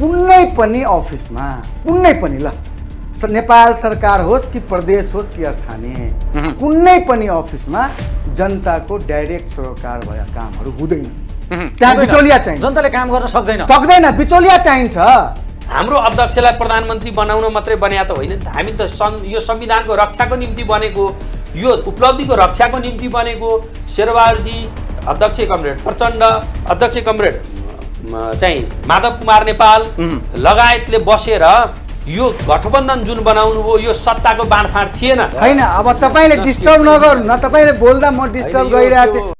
कुनै पनि अफिसमा कुनै पनि ल नेपाल सरकार होस् कि प्रदेश होस् कि स्थानीय कुनै पनि अफिसमा जनताको डाइरेक्ट सरकार भएका कामहरू हुँदैन त्यहाँ बिचौलिया चाहिन्छ जनताले काम गर्न सक्दैन सक्दैन बिचौलिया चाहिन्छ हाम्रो अध्यक्षलाई प्रधानमन्त्री बनाउन मात्रै बनाए त होइन नि त हामी त यो संविधानको रक्षाको निम्ति बनेको यो उपलब्धिको रक्षाको निम्ति बनेको शेरबहादुरजी अध्यक्ष कमरेड प्रचण्ड अध्यक्ष कमरेड चाहिँ माधव कुमार नेपाल लगायतले बसेर यो गठबन्धन जुन बनाउनु भयो यो सत्ताको बाँडफाँड थिएन होइन अब तपाईँले डिस्टर्ब नगर्नु न तपाईँले बोल्दा म डिस्टर्ब गरिरहेको छु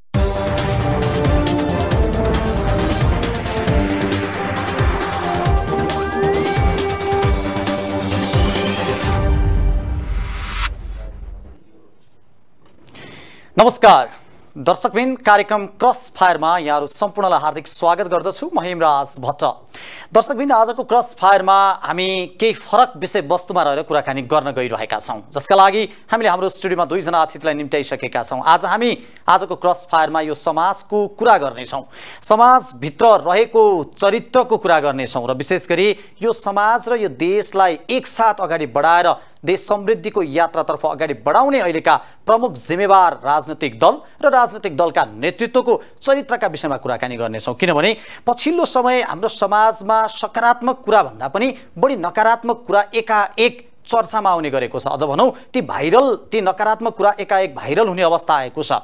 नमस्कार दर्शकबिन कार्यक्रम क्रस फायरमा यहाँहरू सम्पूर्णलाई हार्दिक स्वागत गर्दछु हिमराज भट्ट दर्शकबिन आजको क्रस फायरमा हामी केही फरक विषयवस्तुमा रहेर कुराकानी गर्न गइरहेका छौँ जसका लागि हामीले हाम्रो स्टुडियोमा दुईजना अतिथिलाई निम्त्याइसकेका छौँ आज हामी आजको क्रस फायरमा यो समाजको कुरा गर्नेछौँ समाजभित्र रहेको चरित्रको कुरा गर्नेछौँ र विशेष गरी यो समाज र यो देशलाई एकसाथ अगाडि बढाएर देश समृद्धिको यात्रातर्फ अगाडि बढाउने अहिलेका प्रमुख जिम्मेवार राजनैतिक दल र राजनैतिक दलका नेतृत्वको चरित्रका विषयमा कुराकानी गर्नेछौँ किनभने पछिल्लो समय हाम्रो समाजमा सकारात्मक कुराभन्दा पनि बढी नकारात्मक कुरा एकाएक चर्चामा आउने गरेको छ अझ भनौँ ती भाइरल ती नकारात्मक कुरा एकाएक भाइरल हुने अवस्था आएको छ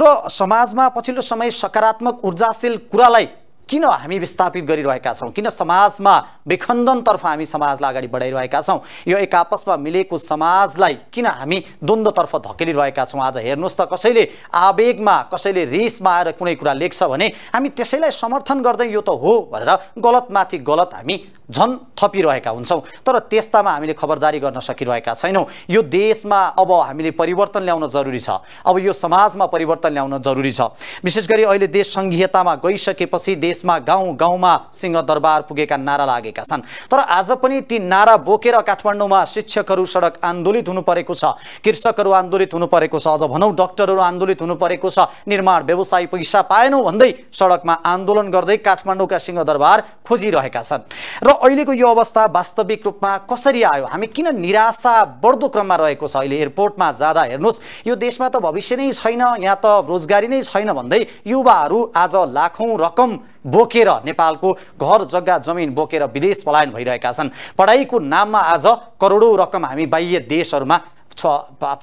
र समाजमा पछिल्लो समय सकारात्मक ऊर्जाशील कुरालाई किन हामी विस्थापित गरिरहेका छौँ किन समाजमा विखण्डनतर्फ हामी समाजलाई अगाडि बढाइरहेका छौँ यो एक आपसमा मिलेको समाजलाई किन हामी द्वन्द्वतर्फ धकेलिरहेका छौँ आज हेर्नुहोस् त कसैले आवेगमा कसैले रिसमा आएर कुनै कुरा लेख्छ भने हामी त्यसैलाई समर्थन गर्दै यो त हो भनेर गलतमाथि गलत हामी झन् थपिरहेका हुन्छौँ तर त्यस्तामा हामीले खबरदारी गर्न सकिरहेका छैनौँ यो देशमा अब हामीले परिवर्तन ल्याउन जरुरी छ अब यो समाजमा परिवर्तन ल्याउन जरुरी छ विशेष गरी अहिले देश सङ्घीयतामा गइसकेपछि देश देशमा गाउँ गाउँमा सिंहदरबार पुगेका नारा लागेका छन् तर आज पनि ती नारा बोकेर काठमाडौँमा शिक्षकहरू सडक आन्दोलित हुनु परेको छ कृषकहरू आन्दोलित हुनु परेको छ अझ भनौँ डक्टरहरू आन्दोलित हुनु परेको छ निर्माण व्यवसाय पैसा पाएनौँ भन्दै सडकमा आन्दोलन गर्दै काठमाडौँका सिंहदरबार खोजिरहेका छन् र अहिलेको यो अवस्था वास्तविक रूपमा कसरी आयो हामी किन निराशा बढ्दो क्रममा रहेको छ अहिले एयरपोर्टमा जाँदा हेर्नुहोस् यो देशमा त भविष्य नै छैन यहाँ त रोजगारी नै छैन भन्दै युवाहरू आज लाखौँ रकम बोकेर नेपालको घर जग्गा जमिन बोकेर विदेश पलायन भइरहेका छन् पढाइको नाममा आज करोडौँ रकम हामी बाह्य देशहरूमा छ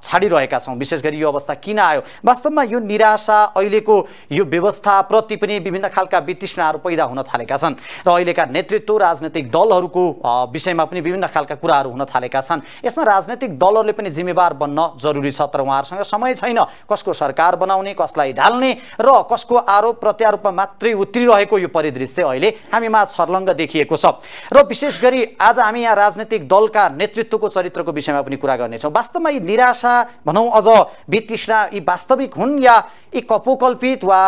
छाडिरहेका छौँ विशेष गरी यो अवस्था किन आयो वास्तवमा यो निराशा अहिलेको यो व्यवस्थाप्रति पनि विभिन्न खालका वितृष्णाहरू पैदा हुन थालेका छन् र अहिलेका नेतृत्व राजनैतिक दलहरूको विषयमा पनि विभिन्न खालका कुराहरू हुन थालेका छन् यसमा राजनैतिक दलहरूले पनि जिम्मेवार बन्न जरुरी छ तर उहाँहरूसँग समय छैन कसको सरकार बनाउने कसलाई ढाल्ने र कसको आरोप प्रत्यारोपमा मात्रै उत्रिरहेको यो परिदृश्य अहिले हामीमा छर्लङ्ग देखिएको छ र विशेष गरी आज हामी यहाँ राजनैतिक दलका नेतृत्वको चरित्रको विषयमा पनि कुरा गर्नेछौँ वास्तव वास्तवमा यी निराशा भनौँ अझ वितृष्णा यी वास्तविक हुन् या यी कपोकल्पित वा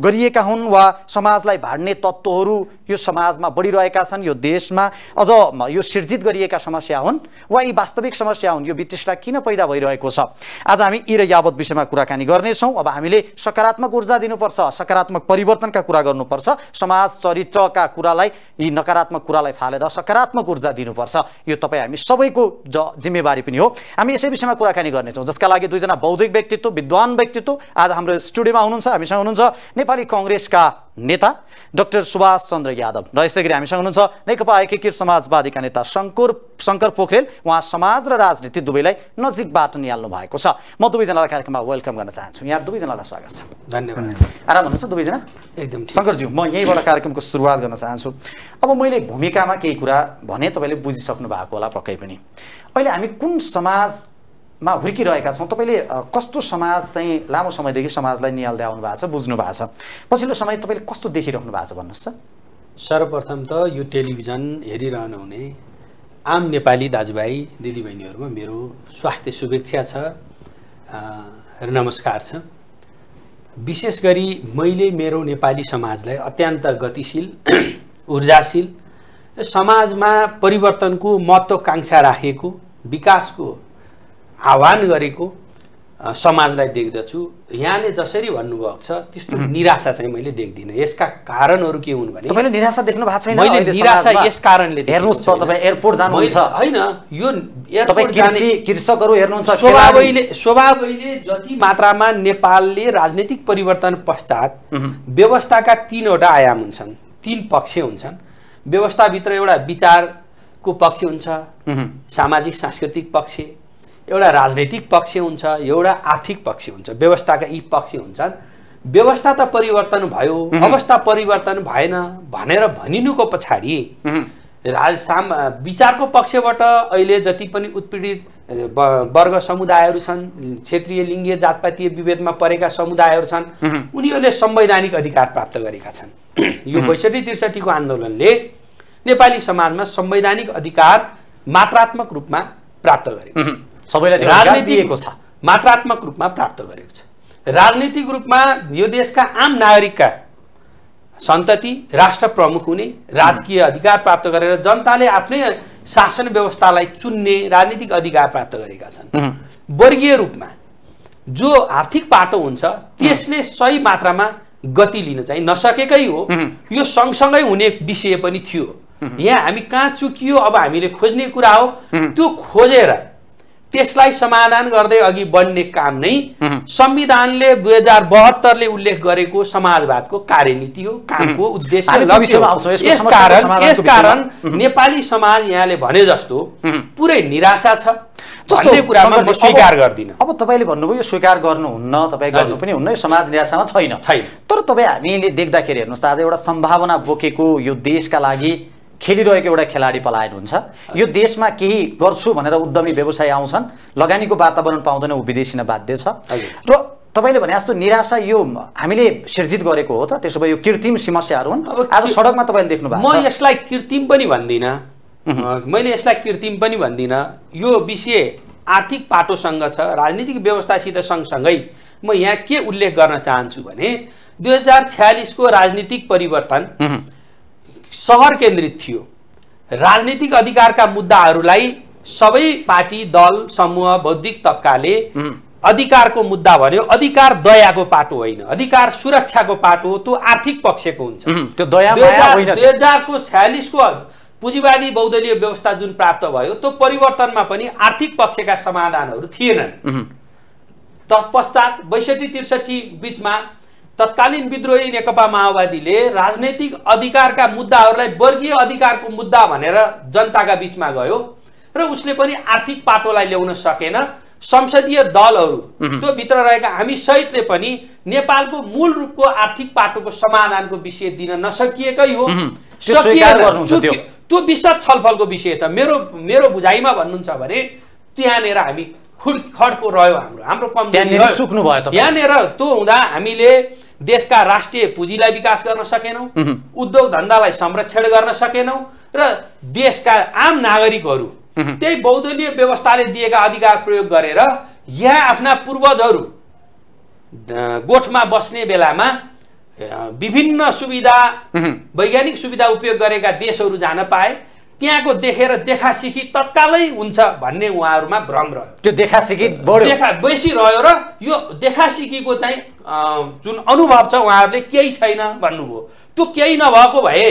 गरिएका हुन् वा समाजलाई भाड्ने तत्त्वहरू यो समाजमा बढिरहेका छन् यो देशमा अझ यो सिर्जित गरिएका समस्या हुन् वा यी वास्तविक समस्या हुन् यो ब्रिटिसलाई किन पैदा भइरहेको छ आज हामी यी र यावत विषयमा कुराकानी गर्नेछौँ अब हामीले सकारात्मक ऊर्जा दिनुपर्छ सकारात्मक परिवर्तनका कुरा गर्नुपर्छ समाज चरित्रका कुरालाई यी नकारात्मक कुरालाई फालेर सकारात्मक ऊर्जा दिनुपर्छ यो तपाईँ हामी सबैको ज जिम्मेवारी पनि हो हामी यसै विषयमा कुराकानी गर्नेछौँ जसका लागि दुईजना बौद्धिक व्यक्तित्व विद्वान व्यक्तित्व आज हाम्रो स्टुडियोमा हुनुहुन्छ हामीसँग हुनुहुन्छ नेपाली कङ्ग्रेसका नेता डाक्टर सुभाष चन्द्र यादव र यसै गरी हामीसँग हुनुहुन्छ नेकपा एकीकृत समाजवादीका नेता शङ्कुर शङ्कर पोखरेल उहाँ समाज र राजनीति दुवैलाई नजिकबाट निहाल्नु भएको छ म दुवैजनालाई कार्यक्रममा वेलकम गर्न चाहन्छु यहाँ दुवैजनालाई स्वागत छ धन्यवाद आराम भन्नुहोस् दुवैजना एकदम शङ्करज्यू म यहीँबाट कार्यक्रमको सुरुवात गर्न चाहन्छु अब मैले भूमिकामा केही कुरा भने तपाईँले बुझिसक्नु भएको होला पक्कै पनि अहिले हामी कुन समाज मा हुर्किरहेका छौँ तपाईँले कस्तो समाज चाहिँ लामो समयदेखि समाजलाई निहाल्दै आउनु भएको छ बुझ्नु भएको छ पछिल्लो समय तपाईँले कस्तो देखिरहनु भएको छ भन्नुहोस् त सर्वप्रथम त यो टेलिभिजन हुने आम नेपाली दाजुभाइ दिदीबहिनीहरूमा मेरो स्वास्थ्य शुभेच्छा छ र नमस्कार छ विशेष गरी मैले मेरो नेपाली समाजलाई अत्यन्त गतिशील ऊर्जाशील समाजमा परिवर्तनको महत्त्वकाङ्क्षा राखेको विकासको आह्वान गरेको समाजलाई देख्दछु यहाँले जसरी भन्नुभएको छ त्यस्तो निराशा चाहिँ मैले देख्दिनँ यसका कारणहरू के हुन् भने तपाईँले निराशा देख्नु भएको छैन मैले निराशा यस कारणले हेर्नुहोस् त तपाईँ एयरपोर्ट जानुहुन्छ होइन यो एयरपोर्ट कृषकहरू हेर्नुहुन्छ स्वभावैले स्वभावैले जति मात्रामा नेपालले राजनीतिक परिवर्तन पश्चात व्यवस्थाका तिनवटा आयाम हुन्छन् तिन पक्ष हुन्छन् व्यवस्थाभित्र एउटा विचारको पक्ष हुन्छ सामाजिक सांस्कृतिक पक्ष एउटा राजनैतिक पक्ष हुन्छ एउटा आर्थिक पक्ष हुन्छ व्यवस्थाका यी पक्ष हुन्छन् व्यवस्था त परिवर्तन भयो अवस्था परिवर्तन भएन भनेर भनिनुको पछाडि राज साम विचारको पक्षबाट अहिले जति पनि उत्पीडित वर्ग समुदायहरू छन् क्षेत्रीय लिङ्गीय जातपातीय विभेदमा परेका समुदायहरू छन् उनीहरूले संवैधानिक अधिकार प्राप्त गरेका छन् यो बैसठी त्रिसठीको आन्दोलनले नेपाली समाजमा संवैधानिक अधिकार मात्रात्मक रूपमा प्राप्त गरेको छ सबैलाई छ मात्रात्मक रूपमा प्राप्त गरेको छ राजनीतिक रूपमा यो देशका आम नागरिकका सन्तति राष्ट्र प्रमुख हुने राजकीय अधिकार प्राप्त गरेर जनताले आफ्नै शासन व्यवस्थालाई चुन्ने राजनीतिक अधिकार प्राप्त गरेका छन् वर्गीय रूपमा जो आर्थिक पाटो हुन्छ त्यसले सही मात्रामा गति लिन चाहिँ नसकेकै हो यो सँगसँगै हुने विषय पनि थियो यहाँ हामी कहाँ चुकियो अब हामीले खोज्ने कुरा हो त्यो खोजेर त्यसलाई समाधान गर्दै अघि बढ्ने काम नै संविधानले दुई हजार बहत्तरले उल्लेख गरेको समाजवादको कार्यनीति हो कामको उद्देश्य यस कारण नेपाली समाज यहाँले भने जस्तो पुरै निराशा छ जस्तो कुरामा म स्वीकार गर्दिनँ अब तपाईँले भन्नुभयो यो स्वीकार गर्नुहुन्न तपाईँ गर्नु पनि हुन्न यो समाज निराशामा छैन छैन तर तपाईँ हामीले देख्दाखेरि हेर्नुहोस् त आज एउटा सम्भावना बोकेको यो देशका लागि खेलिरहेको एउटा खेलाडी पलायन हुन्छ यो देशमा केही गर्छु भनेर उद्यमी व्यवसाय आउँछन् लगानीको वातावरण पाउँदैन ऊ विदेशी नै बाध्य छ र तपाईँले भने जस्तो निराशा यो हामीले सिर्जित गरेको हो त त्यसो भए यो कृत्रिम समस्याहरू हुन् आज सडकमा तपाईँले देख्नु भएको म यसलाई कृत्रिम पनि भन्दिनँ मैले यसलाई कृत्रिम पनि भन्दिनँ यो विषय आर्थिक पाटोसँग छ राजनीतिक व्यवस्थासित सँगसँगै म यहाँ के उल्लेख गर्न चाहन्छु भने दुई हजार छ्यालिसको राजनीतिक परिवर्तन सहर केन्द्रित थियो राजनीतिक अधिकारका मुद्दाहरूलाई सबै पार्टी दल समूह बौद्धिक तबकाले अधिकारको मुद्दा भन्यो अधिकार दयाको पाटो होइन अधिकार सुरक्षाको पाटो हो त्यो आर्थिक पक्षको हुन्छ दुई हजारको छयालिसको पुँजीवादी बौद्धलीय व्यवस्था जुन प्राप्त भयो त्यो परिवर्तनमा पनि आर्थिक पक्षका समाधानहरू थिएनन् तत्पश्चात बैसठी त्रिसठी बिचमा तत्कालीन विद्रोही नेकपा माओवादीले राजनैतिक अधिकारका मुद्दाहरूलाई वर्गीय अधिकारको मुद्दा भनेर जनताका बिचमा गयो र उसले पनि आर्थिक पाटोलाई ल्याउन सकेन संसदीय दलहरू त्यो भित्र रहेका हामी सहितले पनि नेपालको मूल रूपको आर्थिक पाटोको समाधानको विषय दिन नसकिएकै हो त्यो विशद छलफलको विषय छ मेरो मेरो बुझाइमा भन्नुहुन्छ भने त्यहाँनिर हामी खुड खड्को रह्यो हाम्रो हाम्रो कम त्यहाँनिर त्यो हुँदा हामीले देशका राष्ट्रिय पुँजीलाई विकास गर्न सकेनौँ उद्योग धन्दालाई संरक्षण गर्न सकेनौँ र देशका आम नागरिकहरू त्यही बौद्धनीय व्यवस्थाले दिएका अधिकार प्रयोग गरेर यहाँ आफ्ना पूर्वजहरू गोठमा बस्ने बेलामा विभिन्न सुविधा वैज्ञानिक सुविधा उपयोग गरेका देशहरू जान पाए त्यहाँको देखेर देखा देखासिखी तत्कालै हुन्छ भन्ने उहाँहरूमा भ्रम रह्यो त्यो देखासिखी देखा बेसी रह्यो र यो देखासिखीको चाहिँ जुन अनुभव छ उहाँहरूले केही छैन भन्नुभयो त्यो केही नभएको भए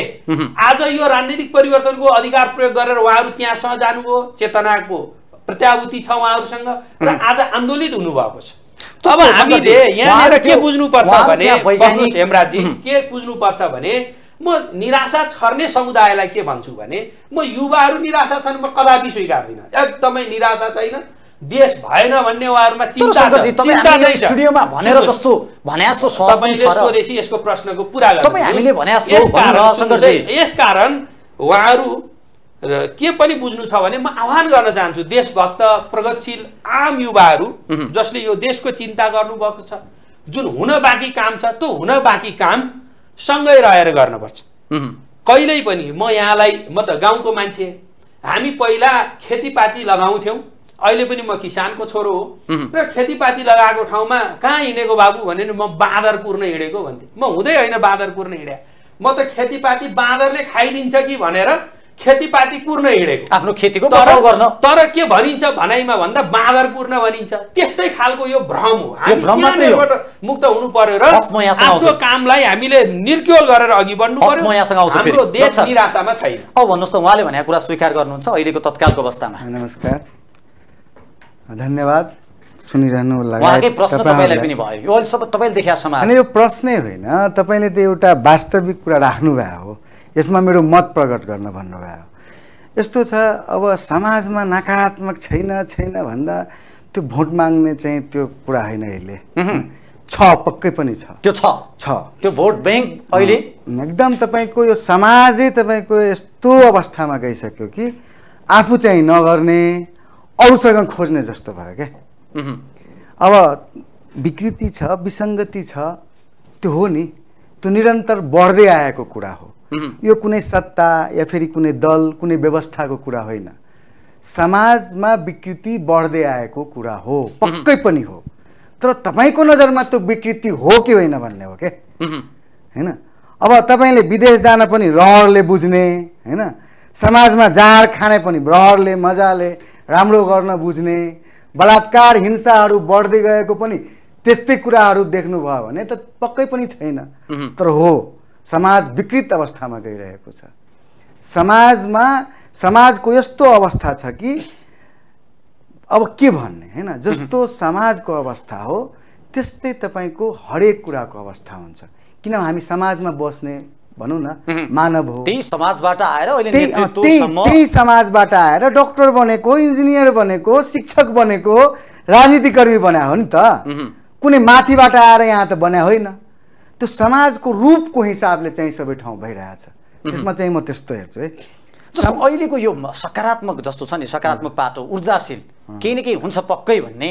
आज यो राजनीतिक परिवर्तनको अधिकार प्रयोग गरेर उहाँहरू त्यहाँसँग जानुभयो चेतनाको प्रत्याभूति छ उहाँहरूसँग र आज आन्दोलित हुनुभएको छ अब हामीले यहाँनिर के बुझ्नुपर्छ भने हेमराजी के बुझ्नुपर्छ भने म निराशा छर्ने समुदायलाई के भन्छु भने म युवाहरू निराशा छन् म कदापि स्वीकार्दिनँ एकदमै निराशा छैन देश भएन भन्ने उहाँहरूमा स्टुडियोमा भनेर जस्तो भने जस्तो तपाईँले स्वदेशी यसको प्रश्नको पुरा यसकारण उहाँहरू र के पनि बुझ्नु छ भने म आह्वान गर्न चाहन्छु देशभक्त प्रगतिशील आम युवाहरू जसले यो देशको चिन्ता गर्नुभएको छ जुन हुन बाँकी काम छ त्यो हुन बाँकी काम सँगै रहेर गर्नुपर्छ कहिल्यै पनि म यहाँलाई म त गाउँको मान्छे हामी पहिला खेतीपाती लगाउँथ्यौँ अहिले पनि म किसानको छोरो हो र खेतीपाती लगाएको ठाउँमा कहाँ हिँडेको बाबु भने म बाँदर कुर्न हिँडेको भन्थे म हुँदै होइन बाँदर कुर्न हिँडे म त खेतीपाती बाँदरले खाइदिन्छ कि भनेर खेतीपाती कुर्न हिँडेको आफ्नो खेतीको बचाउ गर्न तर के भनिन्छ भनाइमा भन्दा बाँदर कुर्न भनिन्छ त्यस्तै खालको यो भ्रम हो हामी मुक्त हुनु पर्यो र आफ्नो कामलाई हामीले निर्क्योल गरेर अघि बढ्नु पर्यो हाम्रो देश निराशामा छैन अब भन्नुहोस् त उहाँले भनेको कुरा स्वीकार गर्नुहुन्छ अहिलेको तत्कालको अवस्थामा नमस्कार धन्यवाद सुनिरहनु यो प्रश्नै होइन तपाईँले त एउटा वास्तविक कुरा राख्नुभएको हो यसमा मेरो मत प्रकट गर्न भन्नुभयो यस्तो छ अब समाजमा नकारात्मक छैन छैन भन्दा त्यो भोट माग्ने चाहिँ त्यो कुरा होइन अहिले छ पक्कै पनि छ त्यो छ छ त्यो भोट ब्याङ्क अहिले एकदम तपाईँको यो समाजै तपाईँको यस्तो अवस्थामा गइसक्यो कि आफू चाहिँ नगर्ने अरूसँग खोज्ने जस्तो भयो क्या अब विकृति छ विसङ्गति छ त्यो हो नि त्यो निरन्तर बढ्दै आएको कुरा हो यो कुनै सत्ता या फेरि कुनै दल कुनै व्यवस्थाको कुरा होइन समाजमा विकृति बढ्दै आएको कुरा हो पक्कै पनि हो तर तपाईँको नजरमा त्यो विकृति हो कि होइन भन्ने हो क्या होइन अब तपाईँले विदेश जान पनि रहरले बुझ्ने होइन समाजमा जाँड खाने पनि रहरले मजाले राम्रो गर्न बुझ्ने बलात्कार हिंसाहरू बढ्दै गएको पनि त्यस्तै कुराहरू देख्नुभयो भने त पक्कै पनि छैन तर हो समाज विकृत अवस्थामा गइरहेको छ समाजमा समाजको यस्तो अवस्था छ कि अब के भन्ने होइन जस्तो समाजको अवस्था हो त्यस्तै तपाईँको हरेक कुराको अवस्था हुन्छ किन हामी समाजमा बस्ने भनौँ न मानव हो त्यही समाजबाट आएर त्यही समाजबाट आएर डक्टर बनेको इन्जिनियर बनेको शिक्षक बनेको राजनीतिकर्मी बनायो हो नि त कुनै माथिबाट आएर यहाँ त बनायो होइन त्यो समाजको रूपको हिसाबले चाहिँ सबै ठाउँ भइरहेछ त्यसमा चाहिँ म त्यस्तो हेर्छु है जस्तो अहिलेको यो सकारात्मक जस्तो छ नि सकारात्मक पाटो ऊर्जाशील केही न केही हुन्छ पक्कै भन्ने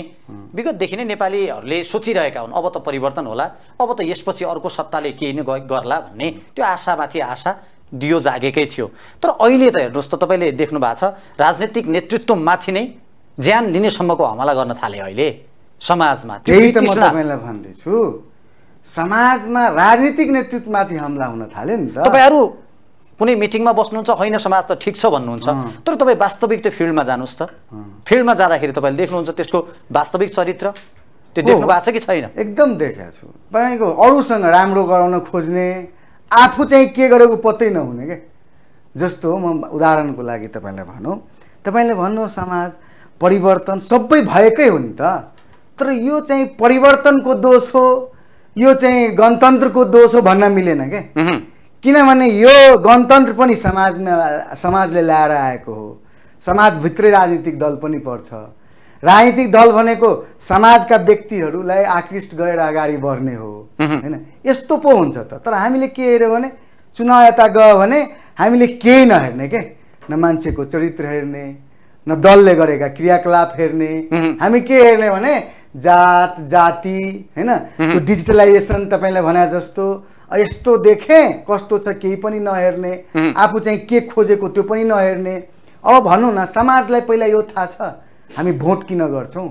विगतदेखि नै नेपालीहरूले सोचिरहेका हुन् अब त परिवर्तन होला अब त यसपछि अर्को सत्ताले केही नै गर्ला भन्ने त्यो आशामाथि आशा दियो जागेकै थियो तर अहिले त हेर्नुहोस् त तपाईँले देख्नु भएको छ राजनैतिक नेतृत्वमाथि नै ज्यान लिनेसम्मको हमला गर्न थाले अहिले समाजमा त्यही त म तपाईँलाई भन्दैछु समाजमा राजनीतिक नेतृत्वमाथि हमला हुन थाल्यो नि त तपाईँहरू कुनै मिटिङमा बस्नुहुन्छ होइन समाज त ठिक छ भन्नुहुन्छ तर तपाईँ वास्तविक त्यो फिल्डमा जानुहोस् त फिल्डमा जाँदाखेरि तपाईँले देख्नुहुन्छ त्यसको वास्तविक चरित्र त्यो देख्नु भएको छ कि छैन एकदम देखेको छु तपाईँको अरूसँग राम्रो गराउन खोज्ने आफू चाहिँ के गरेको पत्तै नहुने क्या जस्तो म उदाहरणको लागि तपाईँलाई भनौँ तपाईँले भन्नु समाज परिवर्तन सबै भएकै हो नि त तर यो चाहिँ परिवर्तनको दोष हो यो चाहिँ गणतन्त्रको दोष हो भन्न मिलेन क्या किनभने यो गणतन्त्र पनि समाजमा समाजले ल्याएर आएको हो समाजभित्रै राजनीतिक दल पनि पर्छ राजनीतिक दल भनेको समाजका व्यक्तिहरूलाई आकृष्ट गरेर अगाडि बढ्ने हो होइन यस्तो पो हुन्छ त तर हामीले के हेऱ्यो भने चुनाव यता गयो भने हामीले केही नहेर्ने के न मान्छेको चरित्र हेर्ने न दलले गरेका क्रियाकलाप हेर्ने हामी के हेर्ने भने जात जाति होइन त्यो डिजिटलाइजेसन तपाईँलाई भने जस्तो यस्तो देखेँ कस्तो छ केही पनि नहेर्ने आफू चाहिँ के खोजेको त्यो पनि नहेर्ने अब भनौँ न समाजलाई पहिला यो थाहा छ हामी भोट किन गर्छौँ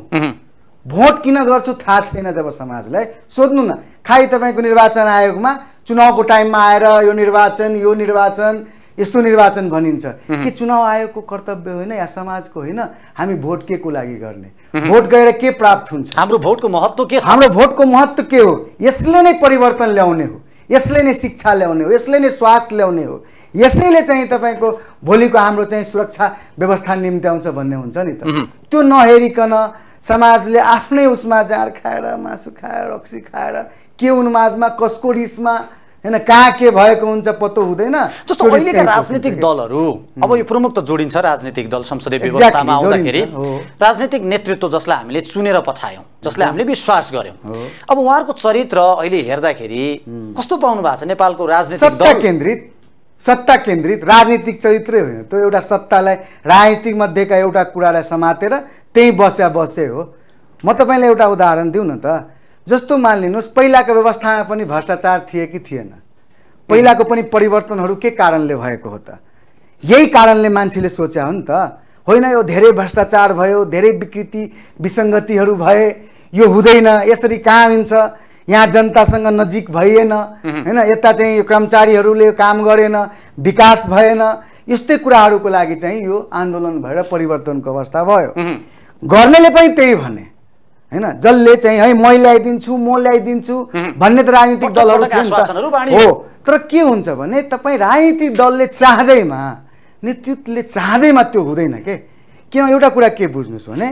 भोट किन गर्छु थाहा छैन जब समाजलाई सोध्नु न खाइ तपाईँको निर्वाचन आयोगमा चुनावको टाइममा आएर यो निर्वाचन यो निर्वाचन यस्तो निर्वाचन भनिन्छ कि चुनाव आयोगको कर्तव्य होइन या समाजको होइन हामी भोट के को लागि गर्ने भोट गएर के प्राप्त हुन्छ हाम्रो भोटको महत्त्व के हाम्रो भोटको महत्त्व के हो यसले नै परिवर्तन ल्याउने हो यसले नै शिक्षा ल्याउने हो यसले नै स्वास्थ्य ल्याउने हो यसैले चाहिँ तपाईँको भोलिको हाम्रो चाहिँ सुरक्षा व्यवस्था आउँछ भन्ने हुन्छ नि त त्यो नहेरिकन समाजले आफ्नै उसमा जाँड खाएर मासु खाएर रक्सी खाएर के उन्मादमा कसको रिसमा होइन कहाँ के भएको हुन्छ पत्तो हुँदैन जस्तो अहिलेका राजनीतिक दलहरू अब यो प्रमुख त जोडिन्छ राजनीतिक दल संसदीय व्यवस्थामा आउँदाखेरि राजनीतिक नेतृत्व जसलाई हामीले चुनेर पठायौँ जसलाई हामीले विश्वास गऱ्यौँ अब उहाँहरूको चरित्र अहिले हेर्दाखेरि कस्तो पाउनु भएको छ नेपालको राजनीतिक दल केन्द्रित सत्ता केन्द्रित राजनीतिक चरित्रै होइन त्यो एउटा सत्तालाई राजनीतिक मध्येका एउटा कुरालाई समातेर त्यहीँ बस्या बसे हो म तपाईँलाई एउटा उदाहरण दिउँ न त जस्तो मानिलिनुहोस् पहिलाको व्यवस्थामा पनि भ्रष्टाचार थिए कि थिएन पहिलाको पनि परिवर्तनहरू के कारणले भएको हो त यही कारणले मान्छेले सोच्या हो नि त होइन यो धेरै भ्रष्टाचार भयो धेरै विकृति विसङ्गतिहरू भए यो हुँदैन यसरी कहाँ हुन्छ यहाँ जनतासँग नजिक भइएन होइन यता चाहिँ यो कर्मचारीहरूले काम गरेन विकास भएन यस्तै कुराहरूको लागि चाहिँ यो आन्दोलन भएर परिवर्तनको अवस्था भयो गर्नेले पनि त्यही भने होइन जसले चाहिँ है म ल्याइदिन्छु म ल्याइदिन्छु भन्ने त राजनीतिक दलहरू हो तर के हुन्छ भने तपाईँ राजनीतिक दलले चाहँदैमा नेतृत्वले चाहँदैमा त्यो हुँदैन के किन एउटा कुरा के बुझ्नुहोस् भने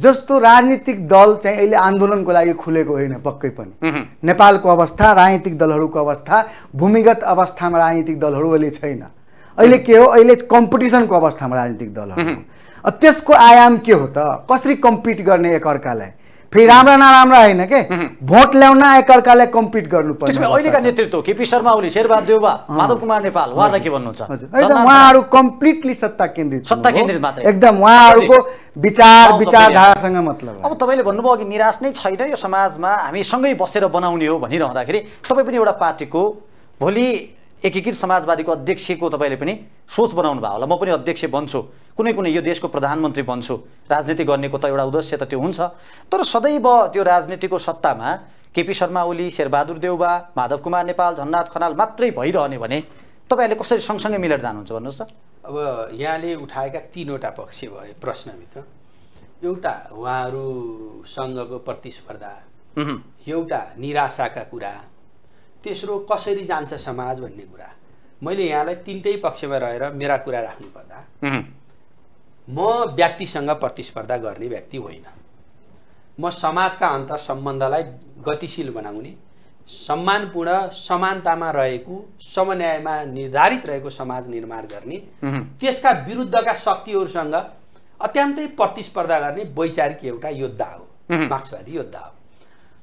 जस्तो राजनीतिक दल चाहिँ अहिले आन्दोलनको लागि खुलेको होइन पक्कै पनि नेपालको अवस्था राजनीतिक दलहरूको अवस्था भूमिगत अवस्थामा राजनीतिक दलहरू अहिले छैन अहिले के हो अहिले कम्पिटिसनको अवस्थामा राजनीतिक दलहरू त्यसको आयाम के हो त कसरी कम्पिट गर्ने एकअर्कालाई फेरि राम्रा नराम्रा होइन के भोट ल्याउन एकअर्काले कम्पिट गर्नु पर्छ अहिलेका नेतृत्व केपी शर्मा ओली शेरबहादुर देउबा माधव कुमार नेपाल उहाँलाई के भन्नुहुन्छ उहाँहरू कम्प्लिटली सत्ता केन्द्रित सत्ता केन्द्रित मात्र एकदम उहाँहरूको विचार विचारधारासँग मतलब अब तपाईँले भन्नुभयो अघि निराश नै छैन यो समाजमा हामी सँगै बसेर बनाउने हो भनिरहँदाखेरि तपाईँ पनि एउटा पार्टीको भोलि एकीकृत समाजवादीको अध्यक्षको तपाईँले पनि सोच बनाउनु भयो होला म पनि अध्यक्ष बन्छु कुनै कुनै यो देशको प्रधानमन्त्री बन्छु राजनीति गर्नेको त एउटा उद्देश्य त त्यो हुन्छ तर सदैव त्यो राजनीतिको सत्तामा केपी शर्मा ओली शेरबहादुर देउबा माधव कुमार नेपाल झन्नाथ खनाल मात्रै भइरहने भने तपाईँहरूले कसरी सँगसँगै मिलेर जानुहुन्छ भन्नुहोस् त अब यहाँले उठाएका तिनवटा पक्ष भए प्रश्नभित्र एउटा उहाँहरूसँगको प्रतिस्पर्धा एउटा निराशाका कुरा तेस्रो कसरी जान्छ समाज भन्ने कुरा मैले यहाँलाई तिनटै पक्षमा रहेर मेरा कुरा राख्नुपर्दा म व्यक्तिसँग प्रतिस्पर्धा गर्ने व्यक्ति होइन म समाजका अन्तर सम्बन्धलाई गतिशील बनाउने सम्मानपूर्ण समानतामा रहेको समन्यायमा निर्धारित रहेको समाज निर्माण गर्ने त्यसका विरुद्धका शक्तिहरूसँग अत्यन्तै प्रतिस्पर्धा गर्ने वैचारिक एउटा योद्धा हो मार्क्सवादी योद्धा हो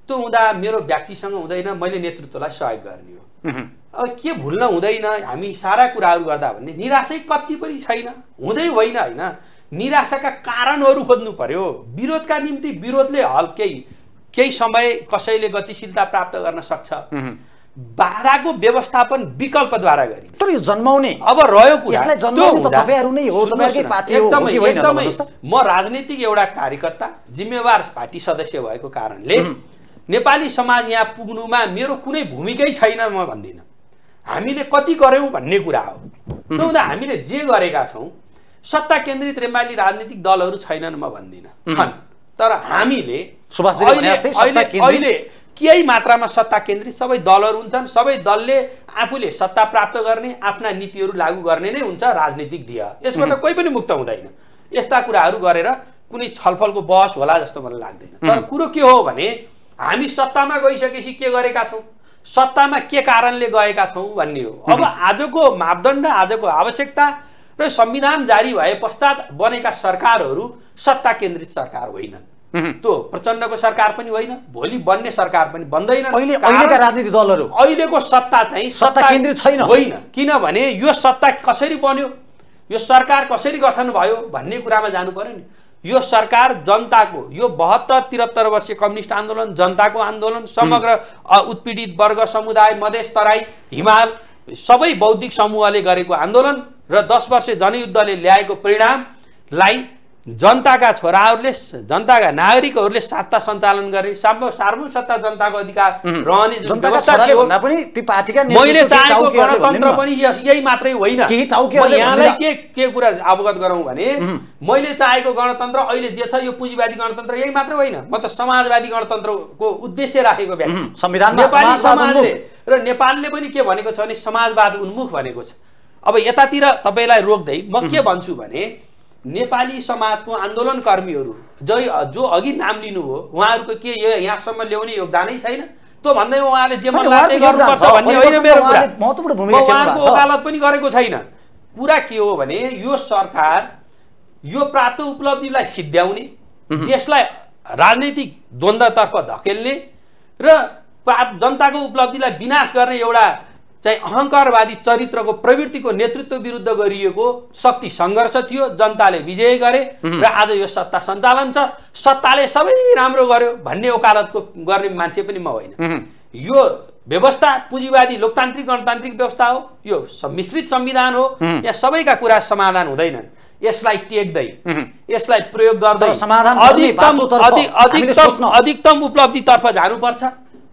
त्यो हुँदा मेरो व्यक्तिसँग हुँदैन मैले नेतृत्वलाई सहयोग गर्ने हो अब के भुल्न हुँदैन हामी सारा कुराहरू गर्दा भने निराशै कति पनि छैन हुँदै होइन होइन निराशाका कारणहरू खोज्नु पर्यो विरोधका निम्ति विरोधले हल केही केही समय कसैले गतिशीलता प्राप्त गर्न सक्छ बाधाको व्यवस्थापन विकल्पद्वारा गरिन्छ तर यो जन्माउने अब रह्यो कुरा एकदमै म राजनीतिक एउटा कार्यकर्ता जिम्मेवार पार्टी सदस्य भएको कारणले नेपाली समाज यहाँ पुग्नुमा मेरो कुनै भूमिकै छैन म भन्दिनँ हामीले कति गऱ्यौँ भन्ने कुरा हो त्यो हुँदा हामीले जे गरेका छौँ सत्ता केन्द्रित रेमाली राजनीतिक दलहरू छैनन् म भन्दिनँ छन् तर हामीले अहिले केही मात्रामा सत्ता केन्द्रित सबै दलहरू हुन्छन् सबै दलले आफूले सत्ता प्राप्त गर्ने आफ्ना नीतिहरू लागू गर्ने नै हुन्छ राजनीतिक ध्येय यसबाट कोही पनि मुक्त हुँदैन यस्ता कुराहरू गरेर कुनै छलफलको बहस होला जस्तो मलाई लाग्दैन तर कुरो के हो भने हामी सत्तामा गइसकेपछि के गरेका छौँ सत्तामा के कारणले गएका छौँ भन्ने हो अब आजको मापदण्ड आजको आवश्यकता र संविधान जारी भए पश्चात बनेका सरकारहरू सत्ता केन्द्रित सरकार होइनन् त्यो प्रचण्डको सरकार पनि होइन भोलि बन्ने सरकार पनि बन्दैन राजनीतिक दलहरू अहिलेको सत्ता चाहिँ सत्ता केन्द्रित छैन होइन किनभने यो सत्ता कसरी बन्यो यो सरकार कसरी गठन भयो भन्ने कुरामा जानु पर्यो नि यो सरकार जनताको यो बहत्तर त्रिहत्तर वर्षीय कम्युनिस्ट आन्दोलन जनताको आन्दोलन समग्र उत्पीडित वर्ग समुदाय मधेस तराई हिमाल सबै बौद्धिक समूहले गरेको आन्दोलन र दस वर्ष जनयुद्धले ल्याएको परिणामलाई जनताका छोराहरूले जनताका नागरिकहरूले सत्ता सञ्चालन गरे सार्वभौम सत्ता जनताको अधिकार रहने जुन व्यवस्था थियो मैले चाहेको गणतन्त्र पनि यही मात्रै होइन यहाँलाई के के कुरा अवगत गरौँ भने मैले चाहेको गणतन्त्र अहिले जे छ यो पुँजीवादी गणतन्त्र यही मात्रै होइन म त समाजवादी गणतन्त्रको उद्देश्य राखेको संविधान नेपाली समाजले र नेपालले पनि के भनेको छ भने समाजवाद उन्मुख भनेको छ अब यतातिर तपाईँलाई रोक्दै म के भन्छु भने नेपाली समाजको आन्दोलनकर्मीहरू जै जो अघि नाम लिनुभयो उहाँहरूको के यहाँसम्म ल्याउने योगदानै छैन त्यो भन्दै उहाँले जे मन लाग्दै गर्नुपर्छ भन्ने होइन मेरो कुरा उहाँहरूको वकालत पनि गरेको छैन कुरा के हो भने यो सरकार यो प्राप्त उपलब्धिलाई सिद्ध्याउने देशलाई राजनैतिक द्वन्द्वतर्फ धकेल्ने र प्राप्त जनताको उपलब्धिलाई विनाश गर्ने एउटा चाहिँ अहङ्कारवादी चरित्रको प्रवृत्तिको नेतृत्व विरुद्ध गरिएको शक्ति सङ्घर्ष थियो जनताले विजय गरे र आज यो सत्ता सञ्चालन छ सत्ताले सबै राम्रो गर्यो भन्ने ओकालतको गर्ने मान्छे पनि म होइन यो व्यवस्था पुँजीवादी लोकतान्त्रिक गणतान्त्रिक व्यवस्था हो यो मिश्रित संविधान हो यहाँ सबैका कुरा समाधान हुँदैनन् यसलाई टेक्दै यसलाई प्रयोग गर्दै अधिकतम अधिकतम उपलब्धितर्फ जानुपर्छ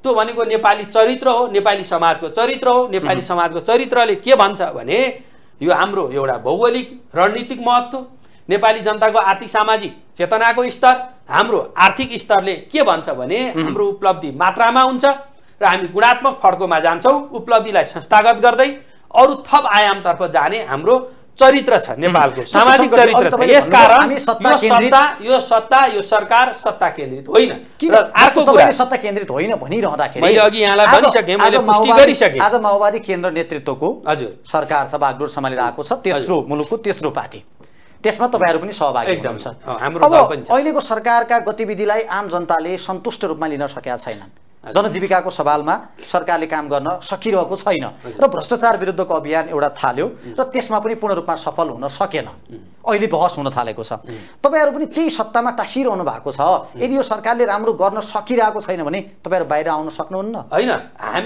त्यो भनेको नेपाली चरित्र हो नेपाली समाजको चरित्र हो नेपाली समाजको चरित्रले के भन्छ भने यो हाम्रो एउटा भौगोलिक रणनीतिक महत्त्व नेपाली जनताको आर्थिक सामाजिक चेतनाको स्तर हाम्रो आर्थिक स्तरले के भन्छ भने हाम्रो उपलब्धि मात्रामा हुन्छ र हामी गुणात्मक फड्कोमा जान्छौँ उपलब्धिलाई संस्थागत गर्दै अरू थप आयामतर्फ जाने हाम्रो चरित्र छ नेपालको सामाजिक चरित्र छ यसकारण यो सत्ता यो सत्ता यो सरकार सत्ता केन्द्रित होइन र अर्को कुरा सत्ता केन्द्रित होइन भनिरहँदाखेरि मैले अघि यहाँलाई भनिसकेँ मैले पुष्टि गरिसकेँ आज माओवादी केन्द्र नेतृत्वको हजुर सरकार छ बागडोर सम्हालिरहेको छ तेस्रो मुलुकको तेस्रो पार्टी त्यसमा तपाईँहरू पनि सहभागी हुनुहुन्छ अब अहिलेको सरकारका गतिविधिलाई आम जनताले सन्तुष्ट रूपमा लिन सकेका छैनन् जनजीविकाको सवालमा सरकारले काम गर्न सकिरहेको छैन र भ्रष्टाचार विरुद्धको अभियान एउटा थाल्यो र त्यसमा पनि पूर्ण रूपमा सफल हुन सकेन अहिले बहस हुन थालेको छ तपाईँहरू पनि त्यही सत्तामा टाँसिरहनु भएको छ यदि यो सरकारले राम्रो गर्न सकिरहेको छैन भने तपाईँहरू बाहिर आउन सक्नुहुन्न होइन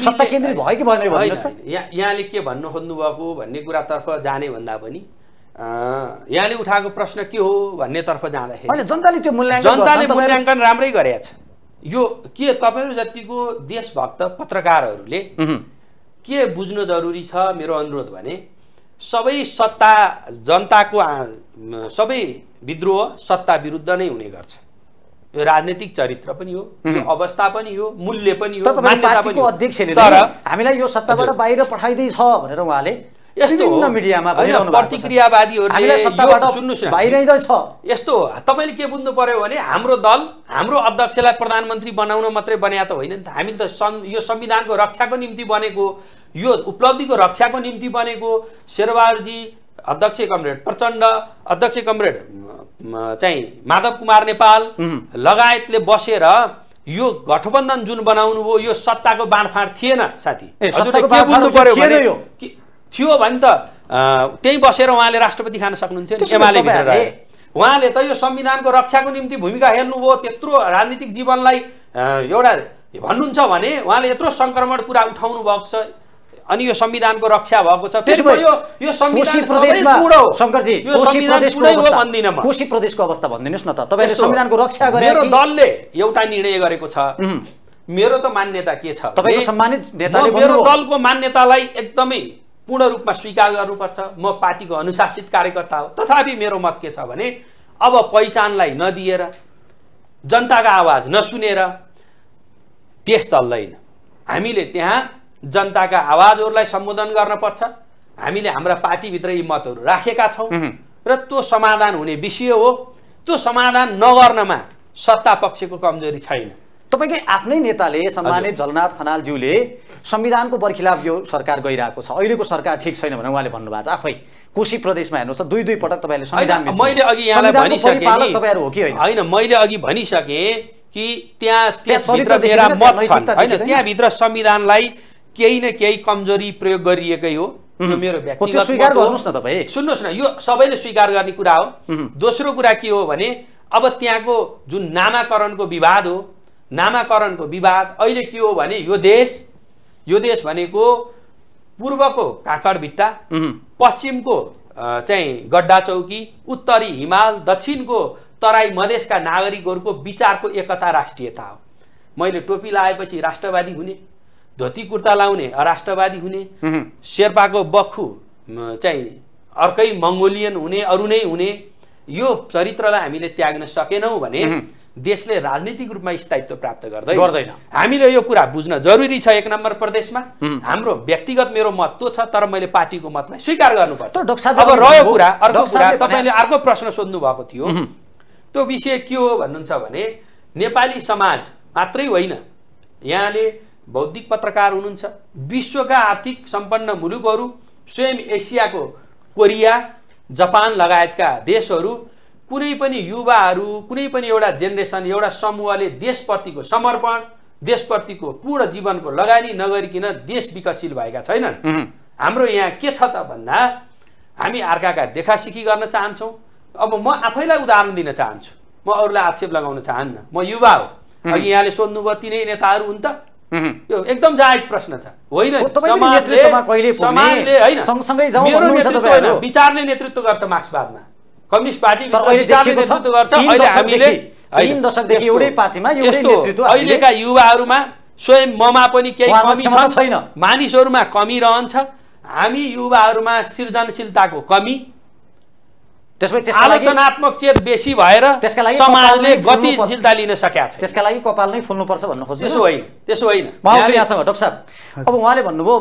सत्ता केन्द्रित भयो कि भएन यहाँ यहाँले के भन्नु खोज्नुभएको भन्ने कुरातर्फ जाने भन्दा पनि यहाँले उठाएको प्रश्न के हो भन्नेतर्फ जाँदाखेरि जनताले त्यो मूल्याङ्कन जनताले मूल्याङ्कन राम्रै गरेका छ यो के तपाईँहरू जतिको देशभक्त पत्रकारहरूले के बुझ्नु जरुरी छ मेरो अनुरोध भने सबै सत्ता जनताको सबै विद्रोह सत्ता विरुद्ध नै हुने गर्छ यो राजनीतिक चरित्र पनि हो यो अवस्था पनि हो मूल्य पनि हो अध्यक्षले तर हामीलाई यो सत्ताबाट बाहिर पठाइँदैछ भनेर उहाँले यस्तो मिडियामा प्रतिक्रियावादीहरूले यस्तो तपाईँले के बुझ्नु पर्यो भने हाम्रो दल हाम्रो अध्यक्षलाई प्रधानमन्त्री बनाउन मात्रै बनाए त होइन नि त हामीले त यो संविधानको रक्षाको निम्ति बनेको यो उपलब्धिको रक्षाको निम्ति बनेको शेरबहादुरजी अध्यक्ष कमरेड प्रचण्ड अध्यक्ष कमरेड चाहिँ माधव कुमार नेपाल लगायतले बसेर यो गठबन्धन जुन बनाउनु भयो यो सत्ताको बाँडफाँड थिएन साथी के बुझ्नु पर्यो थियो भने त त्यहीँ बसेर उहाँले राष्ट्रपति खान सक्नुहुन्थ्यो नि एमाले भित्र उहाँले त यो संविधानको रक्षाको निम्ति भूमिका हेर्नुभयो त्यत्रो राजनीतिक जीवनलाई एउटा भन्नुहुन्छ भने उहाँले यत्रो सङ्क्रमण कुरा उठाउनु भएको छ अनि यो संविधानको रक्षा भएको छ कोशी प्रदेशको अवस्था भनिदिनुहोस् न त तपाईँले संविधानको रक्षा गरेर मेरो दलले एउटा निर्णय गरेको छ मेरो त मान्यता के छ तपाईँको सम्मानित मेरो दलको मान्यतालाई एकदमै पूर्ण रूपमा स्वीकार गर्नुपर्छ म पार्टीको अनुशासित कार्यकर्ता हो तथापि मेरो मत के छ भने अब पहिचानलाई नदिएर जनताको आवाज नसुनेर देश चल्दैन हामीले त्यहाँ जनताका आवाजहरूलाई सम्बोधन गर्नपर्छ हामीले हाम्रा पार्टीभित्र यी मतहरू राखेका छौँ र त्यो समाधान हुने विषय हो त्यो समाधान नगर्नमा सत्ता पक्षको कमजोरी छैन तपाईँकै आफ्नै नेताले सम्मानित झलनाथ खनालज्यूले संविधानको बर्खिलाफ यो सरकार गइरहेको छ अहिलेको सरकार ठिक छैन भनेर उहाँले भन्नुभएको छ आफै कोशी प्रदेशमा हेर्नुहोस् त दुई दुई पटक तपाईँले संविधान मैले अघि यहाँलाई भनिसकेँ तपाईँहरू हो कि होइन होइन मैले अघि भनिसकेँ कि त्यहाँ त्यसभित्र मेरा मत छन् होइन त्यहाँभित्र संविधानलाई केही न केही कमजोरी प्रयोग गरिएकै हो यो मेरो व्यक्तिगत स्वीकार गर्नुहोस् न तपाईँ सुन्नुहोस् न यो सबैले स्वीकार गर्ने कुरा हो दोस्रो कुरा के हो भने अब त्यहाँको जुन नामाकरणको विवाद हो नामाकरणको विवाद अहिले के हो भने यो देश यो देश भनेको पूर्वको काकडभिट्टा पश्चिमको चाहिँ गड्डा चौकी उत्तरी हिमाल दक्षिणको तराई मधेसका नागरिकहरूको विचारको एकता राष्ट्रियता हो मैले टोपी लगाएपछि राष्ट्रवादी हुने धोती कुर्ता लाउने अराष्ट्रवादी हुने शेर्पाको बखु चाहिँ अर्कै मङ्गोलियन हुने अरू नै हुने यो चरित्रलाई हामीले त्याग्न सकेनौँ भने देशले राजनीतिक रूपमा स्थायित्व प्राप्त गर्दै गर्दैन हामीले यो कुरा बुझ्न जरुरी छ एक नम्बर प्रदेशमा हाम्रो व्यक्तिगत मेरो मत त्यो छ तर मैले पार्टीको मतलाई स्वीकार गर्नुपर्छ अब रह्यो कुरा अर्को कुरा तपाईँले अर्को प्रश्न सोध्नु भएको थियो त्यो विषय के हो भन्नुहुन्छ भने नेपाली समाज मात्रै होइन यहाँले बौद्धिक पत्रकार हुनुहुन्छ विश्वका आर्थिक सम्पन्न मुलुकहरू स्वयं एसियाको कोरिया जापान लगायतका देशहरू कुनै पनि युवाहरू कुनै पनि एउटा जेनेरेसन एउटा समूहले देशप्रतिको समर्पण देशप्रतिको पूर्ण जीवनको लगानी नगरिकन देश विकसित भएका छैनन् हाम्रो यहाँ के छ त भन्दा हामी अर्काका देखासिखी गर्न चाहन्छौँ अब म आफैलाई उदाहरण दिन चाहन्छु म अरूलाई आक्षेप लगाउन चाहन्न म युवा हो अघि यहाँले सोध्नुभयो तिनै नेताहरू हुन् त यो एकदम जायज प्रश्न छ होइन समाजले होइन विचारले नेतृत्व गर्छ मार्क्सवादमा कम्युनिस्ट पार्टी नेतृत्व गर्छ अहिले हामीले एउटै पार्टीमा अहिलेका युवाहरूमा स्वयं ममा पनि केही कमी छैन मानिसहरूमा कमी रहन्छ हामी युवाहरूमा सृजनशीलताको कमी आलोचनात्मक चेत बेसी भएर समाजले गतिशीलता लिन सकेका छ त्यसका लागि कपाल नै फुल्नुपर्छ भन्नु खोज्छ त्यसो होइन त्यसो होइन यहाँसँग डक्टर साहब अब उहाँले भन्नुभयो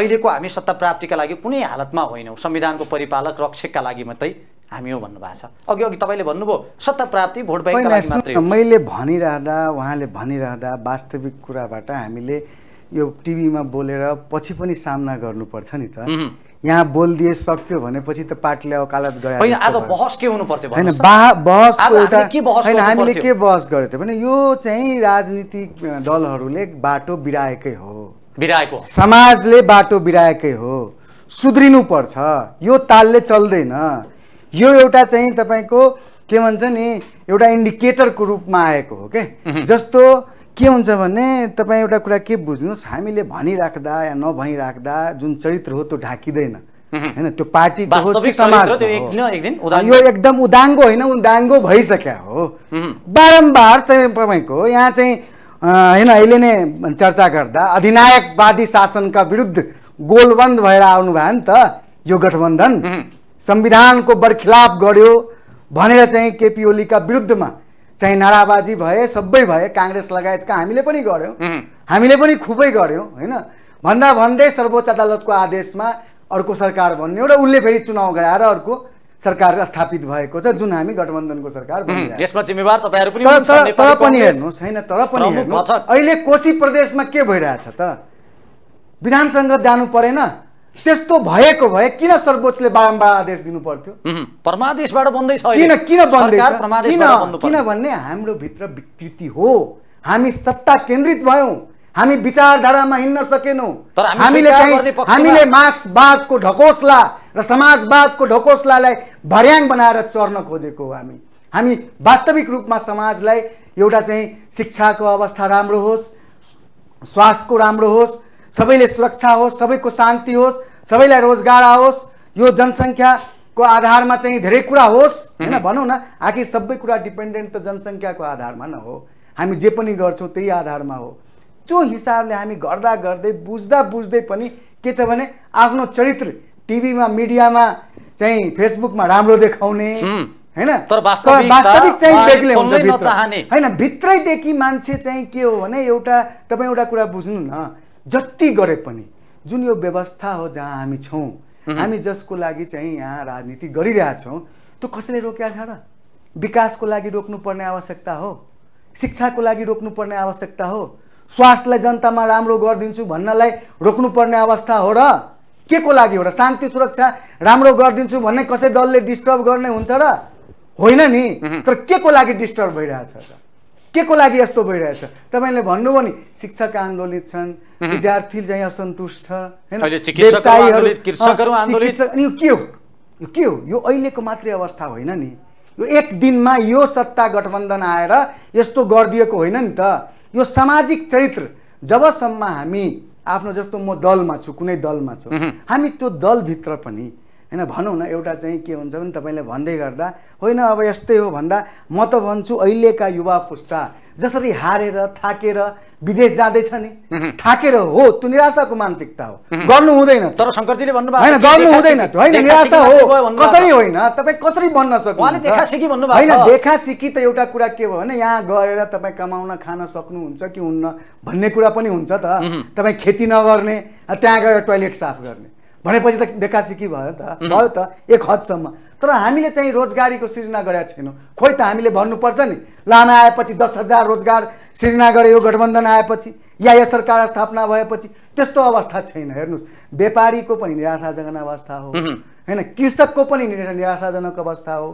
अहिलेको हामी सत्ता प्राप्तिका लागि कुनै हालतमा होइनौँ संविधानको परिपालक रक्षकका लागि मात्रै हामी हो भन्नुभएको छ अघि अघि तपाईँले भन्नुभयो सत्ता प्राप्ति भोट ब्याङ्क मैले भनिरहँदा उहाँले भनिरहँदा वास्तविक कुराबाट हामीले यो टिभीमा बोलेर पछि पनि सामना गर्नुपर्छ नि त यहाँ बोलिदिए सक्यो भनेपछि त पार्टीले अकालत गयो आज बहस के हुनुपर्छ होइन बहस एउटा होइन हामीले के बहस गरेको थियो भने यो चाहिँ राजनीतिक दलहरूले बाटो बिराएकै हो बिराएको समाजले बाटो बिराएकै हो सुध्रिनुपर्छ यो तालले चल्दैन यो एउटा चाहिँ तपाईँको के भन्छ नि एउटा इन्डिकेटरको रूपमा आएको हो क्या जस्तो के हुन्छ भने तपाईँ एउटा कुरा के बुझ्नुहोस् हामीले भनिराख्दा या नभनिराख्दा जुन चरित्र हो त्यो ढाकिँदैन होइन त्यो पार्टी यो एकदम उदाङ्गो होइन उदाङ्गो भइसक्यो हो बारम्बार तपाईँको यहाँ चाहिँ होइन अहिले नै चर्चा गर्दा अधिनायकवादी शासनका विरुद्ध गोलबन्द भएर आउनु भयो नि त यो गठबन्धन संविधानको बरखिलाप गर्यो भनेर चाहिँ केपी ओलीका विरुद्धमा चाहिँ नाराबाजी भए सबै भए काङ्ग्रेस लगायतका हामीले पनि गऱ्यौँ हामीले पनि खुबै गऱ्यौँ होइन भन्दा भन्दै सर्वोच्च अदालतको आदेशमा अर्को सरकार भन्ने एउटा उसले फेरि चुनाव गराएर अर्को सरकार स्थापित भएको छ जुन हामी गठबन्धनको सरकार यसमा जिम्मेवार पनि तर पनि हेर्नुहोस् होइन तर पनि अहिले कोशी प्रदेशमा के भइरहेछ त विधानसङ्घ जानु परेन त्यस्तो भएको भए किन सर्वोच्चले बारम्बार आदेश दिनु पर्थ्यो परमादेशबाट बन्दैछ किन किन बन्दै किन किनभने हाम्रो भित्र विकृति हो हामी सत्ता केन्द्रित भयौँ हामी विचारधारामा हिँड्न सकेनौँ हामीले हामीले मार्क्सवादको ढकोसला र समाजवादको ढकोसलालाई भर्याङ बनाएर चर्न खोजेको हो हामी हामी वास्तविक रूपमा समाजलाई एउटा चाहिँ शिक्षाको अवस्था राम्रो होस् स्वास्थ्यको राम्रो होस् सबैले सुरक्षा होस् सबैको शान्ति होस् सबैलाई रोजगार आओस् यो जनसङ्ख्याको आधारमा चाहिँ धेरै कुरा होस् होइन भनौँ न आखिर सबै कुरा डिपेन्डेन्ट त जनसङ्ख्याको आधारमा न हो हामी जे पनि गर्छौँ त्यही आधारमा हो त्यो हिसाबले हामी गर्दा गर्दै बुझ्दा बुझ्दै पनि के छ भने आफ्नो चरित्र टिभीमा मिडियामा चाहिँ फेसबुकमा राम्रो देखाउने होइन तर वास्तविक चाहिँ बेग्लै हुन्छ होइन भित्रैदेखि मान्छे चाहिँ के हो भने एउटा तपाईँ एउटा कुरा बुझ्नु न जति गरे पनि जुन यो व्यवस्था हो जहाँ हामी छौँ हामी जसको लागि चाहिँ यहाँ राजनीति गरिरहेछौँ त्यो कसैले रोक्या छ र विकासको लागि रोक्नुपर्ने आवश्यकता हो शिक्षाको लागि रोक्नुपर्ने आवश्यकता हो स्वास्थ्यलाई जनतामा राम्रो गरिदिन्छु भन्नलाई रोक्नुपर्ने अवस्था हो र के को लागि हो र शान्ति सुरक्षा राम्रो गरिदिन्छु भन्ने कसै दलले डिस्टर्ब गर्ने हुन्छ र होइन नि तर के को लागि डिस्टर्ब भइरहेछ के को लागि यस्तो भइरहेछ तपाईँले भन्नुभयो नि शिक्षक आन्दोलित छन् विद्यार्थी चाहिँ असन्तुष्ट छ होइन के हो यो के हो यो अहिलेको मात्रै अवस्था होइन नि यो एक दिनमा यो सत्ता गठबन्धन आएर यस्तो गरिदिएको होइन नि त यो सामाजिक चरित्र जबसम्म हामी आफ्नो जस्तो म दलमा छु कुनै दलमा छु हामी त्यो दलभित्र पनि होइन भनौँ न एउटा चाहिँ के हुन्छ भने तपाईँले भन्दै गर्दा होइन अब यस्तै हो भन्दा म त भन्छु अहिलेका युवा पुस्ता जसरी हारेर थाकेर विदेश जाँदैछ नि थाकेर हो त्यो निराशाको मानसिकता हो गर्नु हुँदैन तर शङ्करजीले भन्नुभयो होइन गर्नु हुँदैन होइन निराशा हो कसरी होइन तपाईँ कसरी बन्न सक्नुहुन्छ होइन देखा सिकी त एउटा कुरा के भयो भने यहाँ गएर तपाईँ कमाउन खान सक्नुहुन्छ कि हुन्न भन्ने कुरा पनि हुन्छ त तपाईँ खेती नगर्ने त्यहाँ गएर टोइलेट साफ गर्ने भनेपछि त देखासी के भयो त भयो त एक हदसम्म तर हामीले चाहिँ रोजगारीको सिर्जना गरेका छैनौँ खोइ त हामीले भन्नुपर्छ नि लामा आएपछि दस हजार रोजगार सिर्जना गरे यो गठबन्धन आएपछि या यस सरकार स्थापना भएपछि त्यस्तो अवस्था छैन हेर्नुहोस् व्यापारीको पनि निराशाजनक अवस्था हो होइन कृषकको पनि निराशाजनक अवस्था हो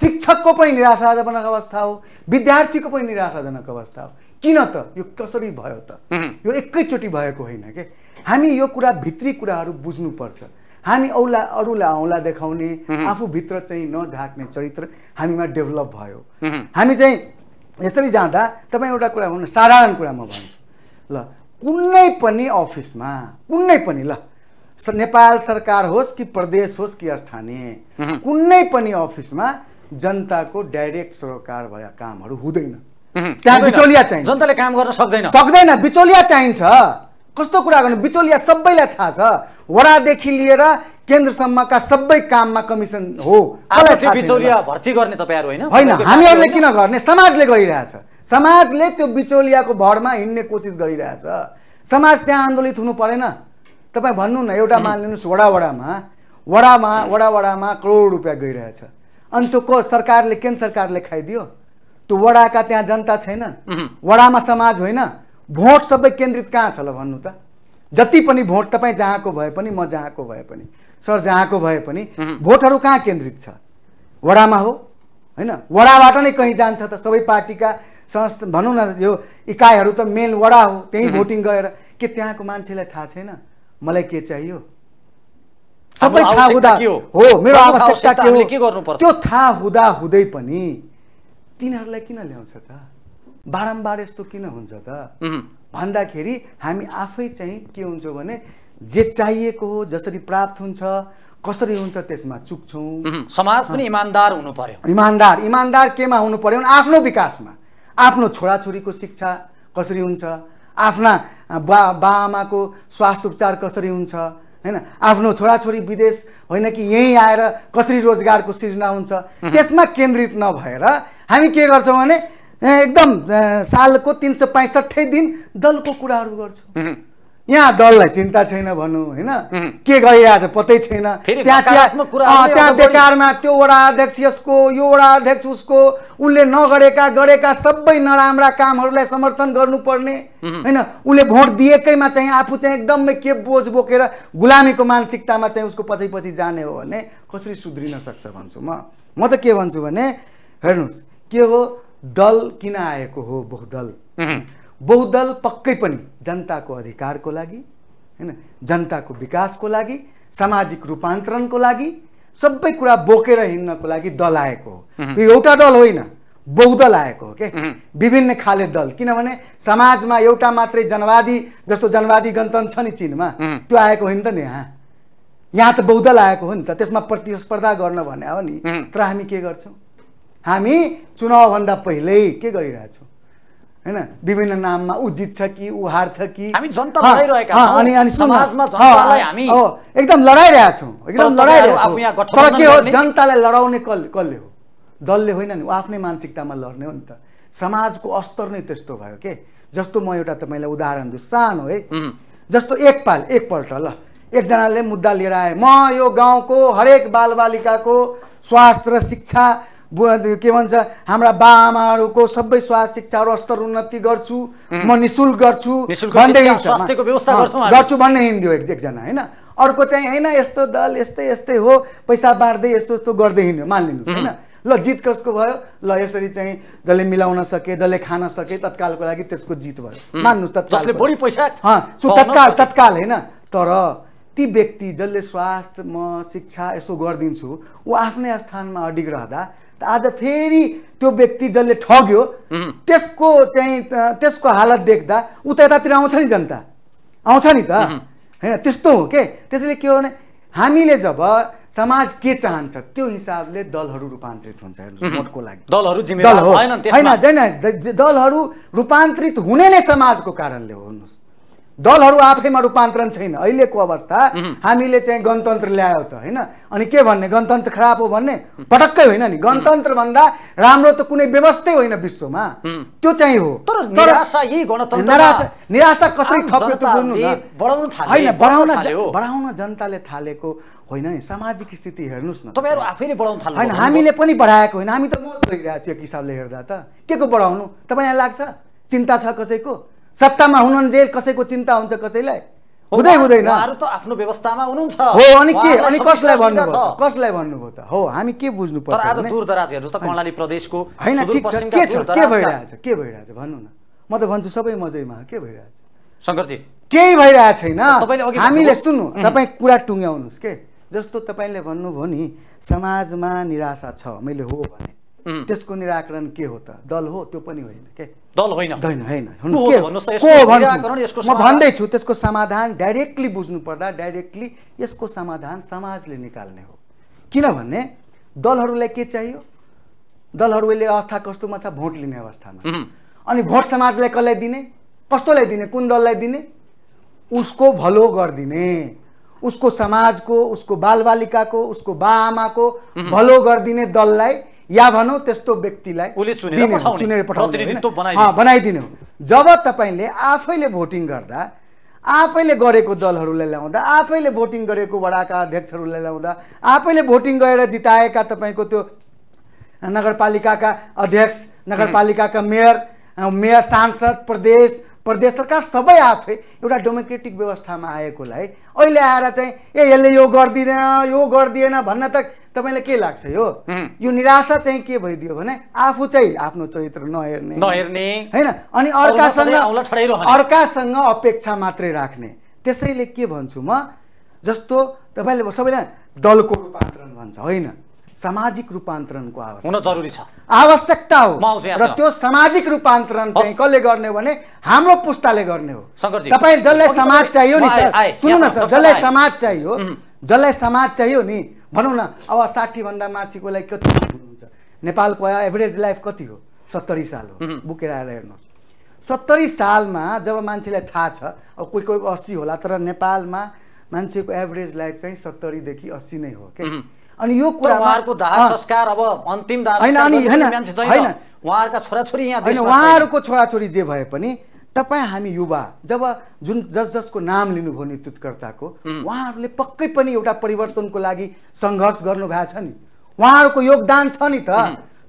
शिक्षकको पनि निराशाजनक अवस्था हो विद्यार्थीको पनि निराशाजनक अवस्था हो किन त यो कसरी भयो त यो एकैचोटि भएको होइन के हामी यो कुरा भित्री कुराहरू बुझ्नुपर्छ हामी औला अरूलाई औला देखाउने आफूभित्र चाहिँ नझाक्ने चरित्र हामीमा डेभलप भयो हामी चाहिँ यसरी जाँदा तपाईँ एउटा कुरा भन्नु साधारण कुरा म भन्छु ल कुनै पनि अफिसमा कुनै पनि ल नेपाल सरकार होस् कि प्रदेश होस् कि स्थानीय कुनै पनि अफिसमा जनताको डाइरेक्ट सरकार भएका कामहरू हुँदैन त्यहाँ बिचौलिया चाहिन्छ जनताले काम गर्न सक्दैन सक्दैन बिचौलिया चाहिन्छ कस्तो कुरा गर्नु बिचौलिया सबैलाई थाहा छ वडादेखि लिएर केन्द्रसम्मका सबै काममा कमिसन हो बिचौलिया भर्ती गर्ने तपाईँहरू होइन होइन हामीहरूले किन गर्ने समाजले गरिरहेछ समाजले त्यो बिचौलियाको भरमा हिँड्ने कोसिस गरिरहेछ समाज त्यहाँ आन्दोलित हुनु परेन तपाईँ भन्नु न एउटा मानिलिनुहोस् वडा वडामा वडामा वडावडामा करोड रुपियाँ गइरहेछ अनि त्यो को सरकारले केन्द्र सरकारले खाइदियो त्यो वडाका त्यहाँ जनता छैन वडामा समाज होइन भोट सबै केन्द्रित कहाँ छ ल भन्नु त जति पनि भोट तपाईँ जहाँको भए पनि म जहाँको भए पनि सर जहाँको भए पनि भोटहरू कहाँ केन्द्रित छ वडामा हो होइन वडाबाट नै कहीँ जान्छ त सबै पार्टीका संस्था भनौँ न यो इकाइहरू त मेन वडा हो त्यहीँ भोटिङ गरेर के त्यहाँको मान्छेलाई थाहा छैन मलाई के चाहियो सबै थाहा हुँदा हो मेरो आवश्यकता के हो त्यो थाहा हुँदा हुँदै पनि तिनीहरूलाई किन ल्याउँछ त बारम्बार यस्तो किन हुन्छ त भन्दाखेरि हामी आफै चाहिँ के हुन्छौँ भने जे चाहिएको हो जसरी प्राप्त हुन्छ कसरी हुन्छ त्यसमा चुक्छौँ समाज पनि इमान्दार हुनु पर्यो इमान्दार इमान्दार केमा हुनु पर्यो आफ्नो विकासमा आफ्नो छोराछोरीको शिक्षा कसरी हुन्छ आफ्ना बा बाआमाको स्वास्थ्य उपचार कसरी हुन्छ होइन आफ्नो छोराछोरी विदेश होइन कि यहीँ आएर कसरी रोजगारको सिर्जना हुन्छ त्यसमा केन्द्रित नभएर हामी के गर्छौँ भने एकदम सालको तिन सय पैँसठी दिन दलको कुराहरू गर्छु यहाँ दललाई चिन्ता छैन भन्नु होइन के छ पत्तै छैन त्यहाँ बेकारमा त्यो वडा अध्यक्ष यसको यो वडा अध्यक्ष उसको उसले नगरेका गरेका सबै नराम्रा कामहरूलाई समर्थन गर्नुपर्ने होइन उसले भोट दिएकैमा चाहिँ आफू चाहिँ एकदमै के बोझ बोकेर गुलामीको मानसिकतामा चाहिँ उसको पछि पछि जाने हो भने कसरी सुध्रिन सक्छ भन्छु म म त के भन्छु भने हेर्नुहोस् के हो दल किन आएको हो बहुदल बहुदल पक्कै पनि जनताको अधिकारको लागि होइन जनताको विकासको लागि सामाजिक रूपान्तरणको लागि सबै कुरा बोकेर हिँड्नको लागि दल आएको हो त्यो एउटा दल होइन बहुदल आएको हो के विभिन्न खाले दल किनभने समाजमा एउटा मात्रै जनवादी जस्तो जनवादी गणतन्त्र छ नि चिनमा त्यो आएको होइन त नि यहाँ यहाँ त बहुदल आएको हो नि त त्यसमा प्रतिस्पर्धा गर्न भने हो नि तर हामी के गर्छौँ हामी चुनावभन्दा पहिल्यै के गरिरहेछौँ होइन विभिन्न नाममा ऊ जित्छ कि ऊ हार्छ कि हामी जनता अनि अनि समाजमा हामी एकदम लडाइरहेछौँ एकदम तर के हो जनतालाई लडाउने कल कसले हो दलले होइन नि ऊ आफ्नै मानसिकतामा लड्ने हो नि त समाजको अस्तर नै त्यस्तो भयो के जस्तो म एउटा तपाईँलाई उदाहरण दिन्छु सानो है जस्तो एकपाल एकपल्ट ल एकजनाले मुद्दा लिएर आए म यो गाउँको हरेक बालबालिकाको स्वास्थ्य र शिक्षा के भन्छ हाम्रा आमाहरूको सबै स्वास्थ्य शिक्षाहरू स्तर उन्नति गर्छु म नि शुल्क गर्छु गर्छु भन्ने हिँड्यो एकजना होइन अर्को चाहिँ होइन यस्तो दल यस्तै यस्तै हो पैसा बाँड्दै यस्तो यस्तो गर्दै हिँड्यो मानिलिनु होइन ल जित कसको भयो ल यसरी चाहिँ जसले मिलाउन सके जसले खान सके तत्कालको लागि त्यसको जित भयो मान्नुहोस् तत्काल तत्काल होइन तर ती व्यक्ति जसले स्वास्थ्य म शिक्षा यसो गरिदिन्छु ऊ आफ्नै स्थानमा अडिग रहँदा आज फेरि त्यो व्यक्ति जसले ठग्यो त्यसको चाहिँ त्यसको हालत देख्दा उता यतातिर आउँछ नि जनता आउँछ नि त होइन त्यस्तो हो के त्यसैले के हो भने हामीले जब समाज के चाहन्छ त्यो हिसाबले दलहरू रूपान्तरित हुन्छ भोटको लागि दलहरू होइन दलहरू रूपान्तरित हुने नै समाजको कारणले हो हेर्नुहोस् दलहरू आफैमा रूपान्तरण छैन अहिलेको अवस्था हामीले चाहिँ गणतन्त्र ल्यायो त होइन अनि के भन्ने गणतन्त्र खराब हो भन्ने पटक्कै होइन नि गणतन्त्र भन्दा राम्रो त कुनै व्यवस्थै होइन विश्वमा त्यो चाहिँ हो निराशा यही गणतन्त्र निराशा कसरी होइन बढाउन बढाउन जनताले थालेको होइन नि सामाजिक स्थिति हेर्नुहोस् न तपाईँहरू आफैले बढाउनु थाल्नु होइन हामीले पनि बढाएको होइन हामी त मौज गरिरहेको छु एक हिसाबले हेर्दा त के को बढाउनु तपाईँलाई लाग्छ चिन्ता छ कसैको सत्तामा जेल कसैको चिन्ता हुन्छ कसैलाई हुँदै हुँदैन त आफ्नो व्यवस्थामा हुनुहुन्छ हो अनि के अनि कसलाई भन्नुभयो कसलाई भन्नुभयो त हो हामी के बुझ्नु पर्छ आज दूरदराज त कर्णाली प्रदेशको हैन छ के के भइरहेछ के भइरहेछ भन्नु न म त भन्छु सबै मजैमा के भइरहेछ शङ्करजी केही भइरहेको छैन हामीले सुन्नु तपाईँ कुरा टुङ्ग्याउनुहोस् के जस्तो तपाईँले भन्नुभयो नि समाजमा निराशा छ मैले हो भने त्यसको निराकरण के हो त दल हो त्यो पनि होइन के दल होइन होइन होइन म भन्दैछु त्यसको समाधान डाइरेक्टली बुझ्नु पर्दा डाइरेक्टली यसको समाधान समाजले निकाल्ने हो किनभने दलहरूलाई के चाहियो दलहरूले अवस्था कस्तोमा छ भोट लिने अवस्थामा अनि भोट समाजलाई कसलाई दिने कस्तोलाई दिने कुन दललाई दिने उसको भलो गरिदिने उसको समाजको उसको बालबालिकाको उसको बाआमाको भलो गरिदिने दललाई या भनौँ त्यस्तो व्यक्तिलाई चुनेर बनाइदिने हो जब तपाईँले आफैले भोटिङ गर्दा आफैले गरेको दलहरूलाई ल्याउँदा आफैले भोटिङ गरेको वडाका अध्यक्षहरूलाई ल्याउँदा आफैले भोटिङ गरेर जिताएका तपाईँको त्यो नगरपालिकाका अध्यक्ष नगरपालिकाका मेयर मेयर सांसद प्रदेश प्रदेश सरकार सबै आफै एउटा डेमोक्रेटिक व्यवस्थामा आएकोलाई अहिले आएर चाहिँ ए यसले यो गरिदिँदैन यो गरिदिएन भन्न त तपाईँलाई के लाग्छ यो यो निराशा चाहिँ के भइदियो भने आफू चाहिँ आफ्नो चरित्र नहेर्ने नहेर्ने होइन अनि अर्कासँग अर्कासँग अपेक्षा मात्रै राख्ने त्यसैले के भन्छु म जस्तो तपाईँले सबैलाई दलको रूपान्तरण भन्छ होइन सामाजिक रूपान्तरणको आवश्यक जरुरी छ आवश्यकता हो र त्यो सामाजिक रूपान्तरण चाहिँ कसले गर्ने हो भने हाम्रो पुस्ताले गर्ने हो तपाईँ जसलाई समाज चाहियो नि सर सुन्नु न सर जसलाई समाज चाहियो जसलाई समाज चाहियो नि भनौँ न अब साठीभन्दा माथिकोलाई कति हुनुहुन्छ नेपालको एभरेज लाइफ कति हो सत्तरी साल हो बुकेर आएर हेर्नुहोस् सत्तरी सालमा जब मान्छेलाई थाहा छ अब कोही कोही अस्सी होला तर नेपालमा मान्छेको एभरेज लाइफ चाहिँ सत्तरीदेखि अस्सी नै हो क्या अनि यो उहाँहरूका छोराछोरी उहाँहरूको छोराछोरी जे भए पनि तपाईँ हामी युवा जब जुन जस जसको नाम लिनुभयो नेतृत्वकर्ताको उहाँहरूले पक्कै पनि एउटा परिवर्तनको लागि सङ्घर्ष गर्नुभएको छ नि उहाँहरूको योगदान छ नि त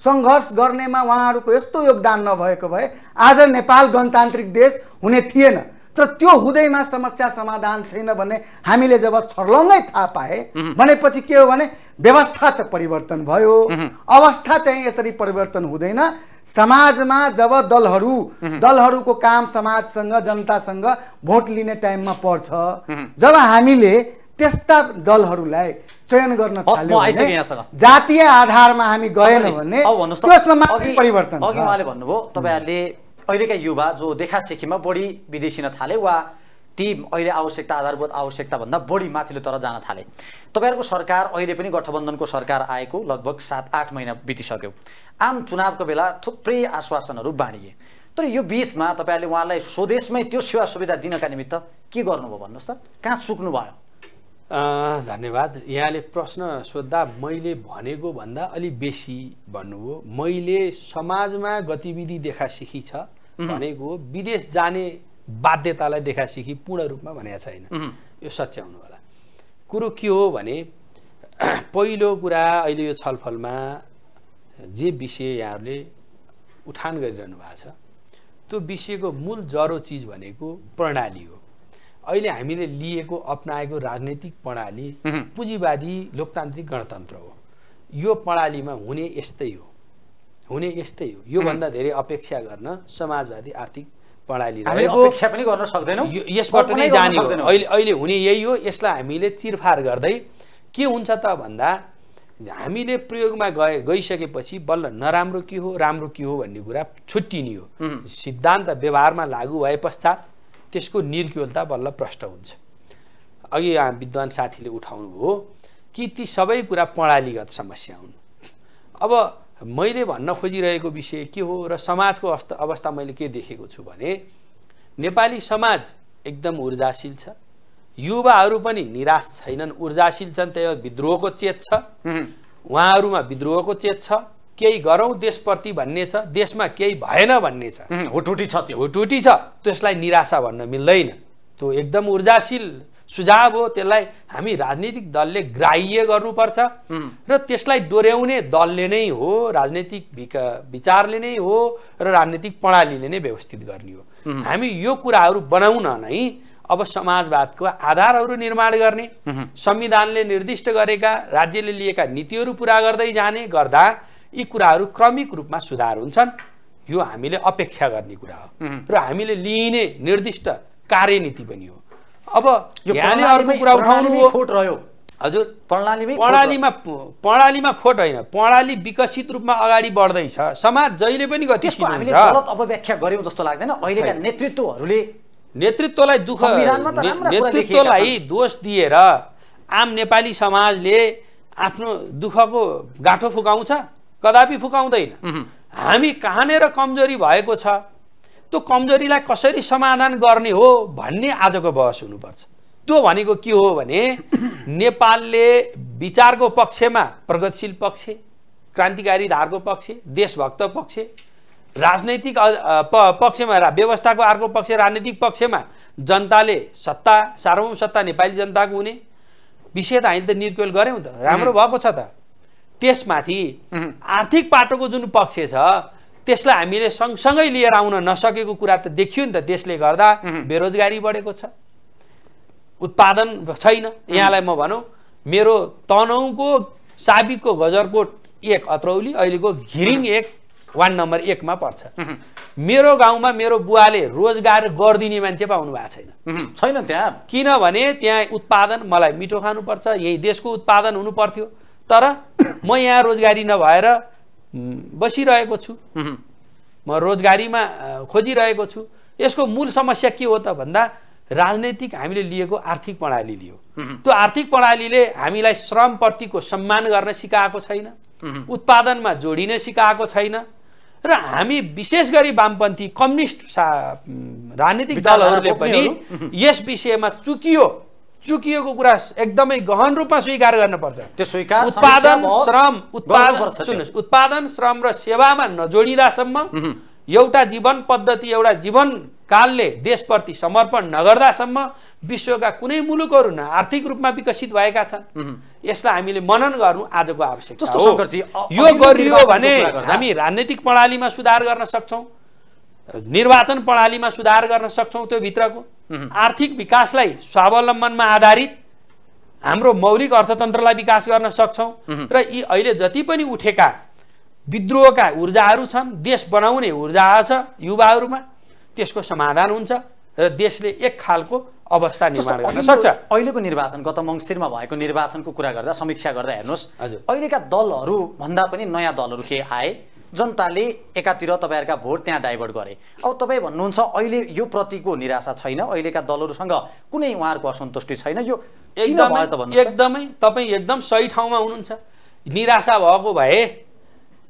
सङ्घर्ष गर्नेमा उहाँहरूको यस्तो योगदान नभएको भए आज नेपाल गणतान्त्रिक देश हुने थिएन तर त्यो हुँदैमा समस्या समाधान छैन भने हामीले जब छर्लङ्गै थाहा पाए भनेपछि के हो भने व्यवस्था त परिवर्तन भयो अवस्था चाहिँ यसरी परिवर्तन हुँदैन समाजमा जब दलहरू दलहरूको काम समाजसँग जनतासँग भोट लिने टाइममा पर्छ जब हामीले त्यस्ता दलहरूलाई चयन गर्न जातीय आधारमा हामी गएन भने परिवर्तन अघि उहाँले भन्नुभयो तपाईँहरूले अहिलेका युवा जो देखासेखीमा बढी विदेशिन थाले वा ती अहिले आवश्यकता आधारभूत आवश्यकताभन्दा बढी माथिल्लो तर जान थाले तपाईँहरूको सरकार अहिले पनि गठबन्धनको सरकार आएको लगभग सात आठ महिना बितिसक्यो आम चुनावको बेला थुप्रै आश्वासनहरू बाँडिए तर यो बिचमा तपाईँहरूले उहाँलाई स्वदेशमै त्यो सेवा सुविधा दिनका निमित्त के गर्नुभयो भन्नुहोस् त कहाँ सुक्नुभयो धन्यवाद यहाँले प्रश्न सोद्धा मैले भनेको भन्दा अलि बेसी भन्नुभयो मैले समाजमा गतिविधि देखा सिकी छ भनेको विदेश जाने बाध्यतालाई देखा सिकी पूर्ण रूपमा भनेको छैन यो सच्याउनु होला कुरो के हो भने पहिलो कुरा अहिले यो छलफलमा जे विषय यहाँहरूले उठान गरिरहनु भएको छ त्यो विषयको मूल जरो चिज भनेको प्रणाली हो अहिले हामीले लिएको अप्नाएको राजनैतिक प्रणाली पुँजीवादी लोकतान्त्रिक गणतन्त्र हो यो प्रणालीमा हुने यस्तै हो हुने यस्तै हो योभन्दा धेरै अपेक्षा गर्न समाजवादी आर्थिक प्रणाली अपेक्षा पनि गर्न सक्दैनौँ यसबाट नै जाने अहिले अहिले हुने यही हो यसलाई हामीले चिरफार गर्दै के हुन्छ त भन्दा हामीले प्रयोगमा गए गइसकेपछि बल्ल नराम्रो के हो राम्रो के हो भन्ने कुरा छुट्टिने हो सिद्धान्त व्यवहारमा लागु भए पश्चात त्यसको निर्ग्युलता बल्ल प्रष्ट हुन्छ अघि विद्वान साथीले उठाउनुभयो कि ती सबै कुरा प्रणालीगत समस्या हुन् अब मैले भन्न खोजिरहेको विषय के हो र समाजको अस्त अवस्था मैले के देखेको छु भने नेपाली समाज एकदम ऊर्जाशील छ युवाहरू पनि निराश छैनन् ऊर्जाशील छन् त्यही विद्रोहको चेत छ उहाँहरूमा विद्रोहको चेत छ केही गरौँ देशप्रति भन्ने छ देशमा केही भएन भन्ने छ हुटुटी छ त्यो हुटुटी छ त्यसलाई निराशा भन्न मिल्दैन त्यो एकदम ऊर्जाशील सुझाव हो त्यसलाई हामी राजनीतिक दलले ग्राह्य गर्नुपर्छ र त्यसलाई दोहोऱ्याउने दलले नै हो राजनीतिक विचारले नै हो र राजनीतिक प्रणालीले नै व्यवस्थित गर्ने हो हामी यो कुराहरू बनाउन नै अब समाजवादको आधारहरू निर्माण गर्ने संविधानले निर्दिष्ट गरेका राज्यले लिएका नीतिहरू पुरा गर्दै जाने गर्दा यी कुराहरू क्रमिक रूपमा सुधार हुन्छन् यो हामीले अपेक्षा गर्ने कुरा हो र हामीले लिइने निर्दिष्ट कार्यनीति पनि हो अब यहाँले अर्को कुरा उठाउनु रह्यो हजुर प्रणालीमै प्रणालीमा प्रणालीमा खोट होइन प्रणाली विकसित रूपमा अगाडि बढ्दैछ समाज जहिले पनि गतिशील हुन्छ गलत अपव्याख्या गऱ्यौँ जस्तो लाग्दैन अहिलेका नेतृत्वहरूले नेतृत्वलाई दुःख नेतृत्वलाई दोष दिएर आम नेपाली समाजले आफ्नो दुःखको गाँठो फुकाउँछ कदापि फुकाउँदैन हामी कहाँनिर कमजोरी भएको छ त्यो कमजोरीलाई कसरी समाधान गर्ने हो भन्ने आजको बहस हुनुपर्छ त्यो भनेको के हो भने नेपालले विचारको पक्षमा प्रगतिशील पक्ष क्रान्तिकारी धारको पक्ष देशभक्त पक्ष राजनैतिक पक्षमा व्यवस्थाको अर्को पक्ष राजनैतिक पक्षमा जनताले सत्ता सार्वभौम सत्ता नेपाली जनताको हुने विषय त हामीले त निर्कुल गऱ्यौँ त राम्रो भएको छ त त्यसमाथि आर्थिक पाटोको जुन पक्ष छ त्यसलाई हामीले सँगसँगै लिएर आउन नसकेको कुरा त देखियो नि त देशले गर्दा बेरोजगारी बढेको छ उत्पादन छैन यहाँलाई म भनौँ मेरो तनहुको साबिकको गजरकोट एक अत्रौली अहिलेको घिरिङ एक वान नम्बर एकमा पर्छ मेरो गाउँमा मेरो बुवाले रोजगार गरिदिने मान्छे पाउनु भएको छैन छैन त्यहाँ किनभने त्यहाँ उत्पादन मलाई मिठो खानुपर्छ यही देशको उत्पादन हुनुपर्थ्यो तर म यहाँ रोजगारी नभएर बसिरहेको छु म रोजगारीमा खोजिरहेको छु यसको मूल समस्या के हो त भन्दा राजनैतिक हामीले लिएको आर्थिक प्रणाली लियो त्यो आर्थिक प्रणालीले हामीलाई श्रमप्रतिको सम्मान गर्न सिकाएको छैन उत्पादनमा जोडिन सिकाएको छैन र हामी विशेष गरी वामपन्थी कम्युनिस्ट राजनीतिक दलहरूले पनि यस विषयमा चुकियो चुकिएको कुरा एकदमै गहन रूपमा स्वीकार गर्नुपर्छ त्यो स्वीकार उत्पादन श्रम उत्पादन सुन्नुहोस् उत्पादन श्रम र सेवामा नजोडिँदासम्म एउटा जीवन पद्धति एउटा जीवन कालले देशप्रति समर्पण नगर्दासम्म विश्वका कुनै मुलुकहरू न आर्थिक रूपमा विकसित भएका छन् यसलाई हामीले मनन गर्नु आजको आवश्यकता हो यो गरियो भने हामी राजनैतिक प्रणालीमा सुधार गर्न सक्छौँ निर्वाचन प्रणालीमा सुधार गर्न सक्छौँ त्यो भित्रको आर्थिक विकासलाई स्वावलम्बनमा आधारित हाम्रो मौलिक अर्थतन्त्रलाई विकास गर्न सक्छौँ र यी अहिले जति पनि उठेका विद्रोहका ऊर्जाहरू छन् देश बनाउने ऊर्जा छ युवाहरूमा त्यसको समाधान हुन्छ र देशले एक खालको अवस्था निर्माण गर्न सक्छ अहिलेको निर्वाचन गत मङ्सिरमा भएको निर्वाचनको कुरा गर्दा समीक्षा गर्दा हेर्नुहोस् अहिलेका दलहरू भन्दा पनि नयाँ दलहरू के आए जनताले एकातिर तपाईँहरूका भोट त्यहाँ डाइभर्ट गरे अब तपाईँ भन्नुहुन्छ अहिले यो प्रतिको निराशा छैन अहिलेका दलहरूसँग कुनै उहाँहरूको असन्तुष्टि छैन यो एकदमै एकदमै तपाईँ एकदम सही ठाउँमा हुनुहुन्छ निराशा भएको भए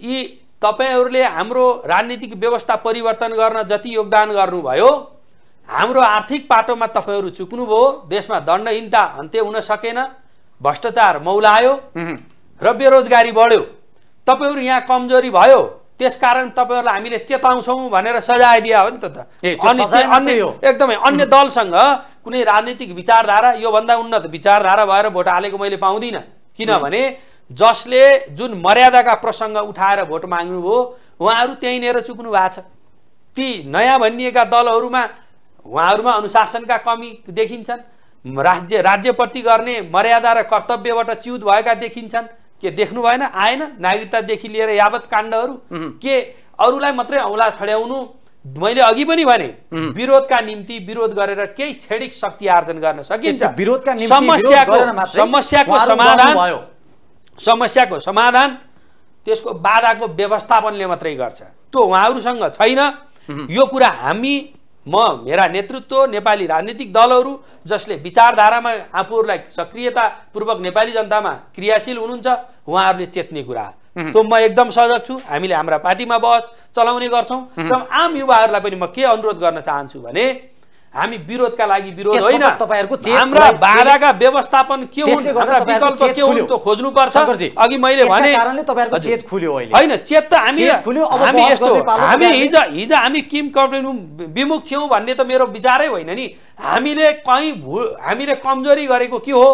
यी तपाईँहरूले हाम्रो राजनीतिक व्यवस्था परिवर्तन गर्न जति योगदान गर्नुभयो हाम्रो आर्थिक पाटोमा तपाईँहरू चुक्नुभयो देशमा दण्डहीनता अन्त्य हुन सकेन भ्रष्टाचार मौलायो र बेरोजगारी बढ्यो तपाईँहरू यहाँ कमजोरी भयो त्यसकारण तपाईँहरूलाई हामीले चेताउँछौँ भनेर सजाय दिए हो नि त त अन्य एकदमै अन्य दलसँग कुनै राजनीतिक विचारधारा योभन्दा उन्नत विचारधारा भएर भोट हालेको मैले पाउँदिनँ किनभने जसले जुन मर्यादाका प्रसङ्ग उठाएर भोट माग्नुभयो उहाँहरू त्यहीँनिर चुक्नु भएको छ ती नयाँ भनिएका दलहरूमा उहाँहरूमा अनुशासनका कमी देखिन्छन् राज्य राज्यप्रति गर्ने मर्यादा र कर्तव्यबाट च्युत भएका देखिन्छन् के देख्नु भएन आएन नागरिकतादेखि लिएर यावत काण्डहरू के अरूलाई मात्रै औँला खड्याउनु मैले अघि पनि भने विरोधका निम्ति विरोध गरेर केही क्षणिक शक्ति आर्जन गर्न सकिन्छ विरोधका समस्याको समस्याको समाधान समस्याको समाधान त्यसको बाधाको व्यवस्थापनले मात्रै गर्छ त्यो उहाँहरूसँग छैन यो कुरा हामी म मेरा नेतृत्व नेपाली राजनीतिक दलहरू जसले विचारधारामा आफूहरूलाई सक्रियतापूर्वक नेपाली जनतामा क्रियाशील हुनुहुन्छ उहाँहरूले चेत्ने कुरा त्यो म एकदम सजग छु हामीले हाम्रा पार्टीमा बहस चलाउने गर्छौँ र आम युवाहरूलाई पनि म के अनुरोध गर्न चाहन्छु भने हामी विरोधका लागि विरोध होइन हाम्रा बाधाका व्यवस्थापन के हुन् हाम्रा विकल्प के हुन् त्यो खोज्नुपर्छ अघि मैले भने होइन चेत त हामी हामी यस्तो हामी हिजो हिजो हामी किम कम्प्लेन विमुख थियौँ भन्ने त मेरो विचारै होइन नि हामीले कहीँ भु हामीले कमजोरी गरेको के हो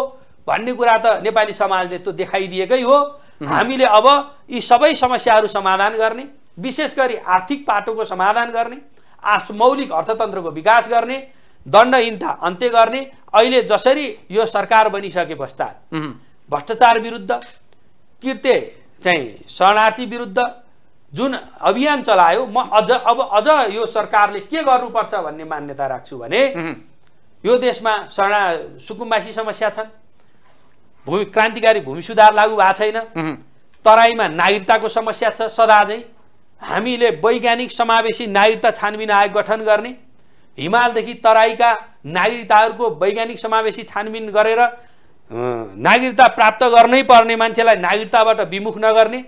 भन्ने कुरा त नेपाली समाजले त्यो देखाइदिएकै हो हामीले अब यी सबै समस्याहरू समाधान गर्ने विशेष गरी आर्थिक पाटोको समाधान गर्ने मौलिक अर्थतन्त्रको विकास गर्ने दण्डहीनता अन्त्य गर्ने अहिले जसरी यो सरकार बनिसके पश्चात भ्रष्टाचार विरुद्ध कृत्य चाहिँ शरणार्थी विरुद्ध जुन अभियान चलायो म अझ अब अझ यो सरकारले के गर्नुपर्छ भन्ने मान्यता राख्छु भने यो देशमा शरणा सुकुम्बासी समस्या छन् भूमि क्रान्तिकारी भूमि सुधार लागू भएको छैन तराईमा नागरिकताको समस्या छ सदा चाहिँ हामीले वैज्ञानिक समावेशी नागरिकता छानबिन आयोग गठन गर्ने हिमालदेखि तराईका नागरिकताहरूको वैज्ञानिक समावेशी छानबिन गरेर नागरिकता प्राप्त गर्नै पर्ने मान्छेलाई नागरिकताबाट विमुख नगर्ने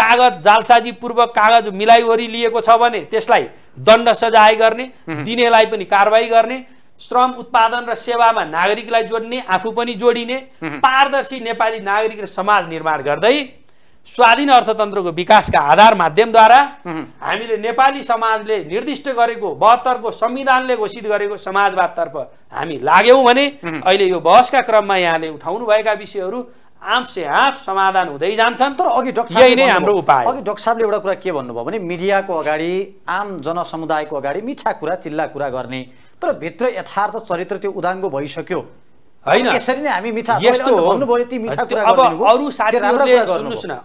कागज जालसाजीपूर्वक कागज मिलाइवरी लिएको छ भने त्यसलाई दण्ड सजाय गर्ने दिनेलाई पनि कारवाही गर्ने श्रम उत्पादन र सेवामा नागरिकलाई जोड्ने आफू पनि जोडिने पारदर्शी नेपाली नागरिक र समाज निर्माण गर्दै स्वाधीन अर्थतन्त्रको विकासका आधार माध्यमद्वारा हामीले नेपाली समाजले निर्दिष्ट गरेको बहत्तरको संविधानले घोषित गरेको समाजवादतर्फ हामी लाग्यौँ भने अहिले यो बहसका क्रममा यहाँले उठाउनुभएका विषयहरू आँपसे आँप समाधान हुँदै जान्छन् तर अघि डक्टर नै हाम्रो उपाय अघि डक्टर साहबले एउटा कुरा के भन्नुभयो भने मिडियाको अगाडि आम जनसमुदायको अगाडि मिठा कुरा चिल्ला कुरा गर्ने तर भित्र यथार्थ चरित्र त्यो उदाङ्गो भइसक्यो होइन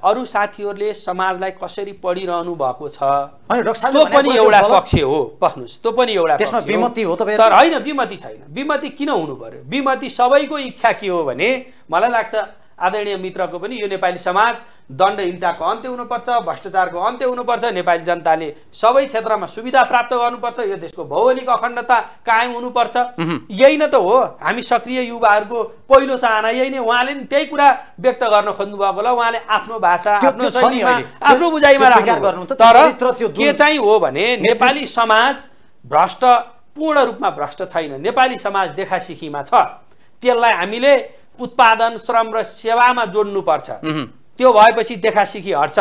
अरू साथीहरूले समाजलाई कसरी पढिरहनु भएको छ त्यो पनि एउटा पक्ष हो पख्नुहोस् त्यो पनि एउटा तर होइन विमति छैन विमति किन हुनु पर्यो विमति सबैको इच्छा के हो भने मलाई लाग्छ आदरणीय मित्रको पनि यो नेपाली समाज दण्डहीनताको अन्त्य हुनुपर्छ भ्रष्टाचारको अन्त्य हुनुपर्छ नेपाली जनताले सबै क्षेत्रमा सुविधा प्राप्त गर्नुपर्छ यो देशको भौगोलिक अखण्डता कायम हुनुपर्छ यही न त हो हामी सक्रिय युवाहरूको पहिलो चाहना यही नै उहाँले नि त्यही कुरा व्यक्त गर्न खोज्नुभएको होला उहाँले आफ्नो भाषा आफ्नो शैलीमा आफ्नो बुझाइमा राख्नु तर के चाहिँ हो भने नेपाली समाज भ्रष्ट पूर्ण रूपमा भ्रष्ट छैन नेपाली समाज देखासिखीमा छ त्यसलाई हामीले उत्पादन श्रम र सेवामा जोड्नुपर्छ त्यो भएपछि देखासिखी हट्छ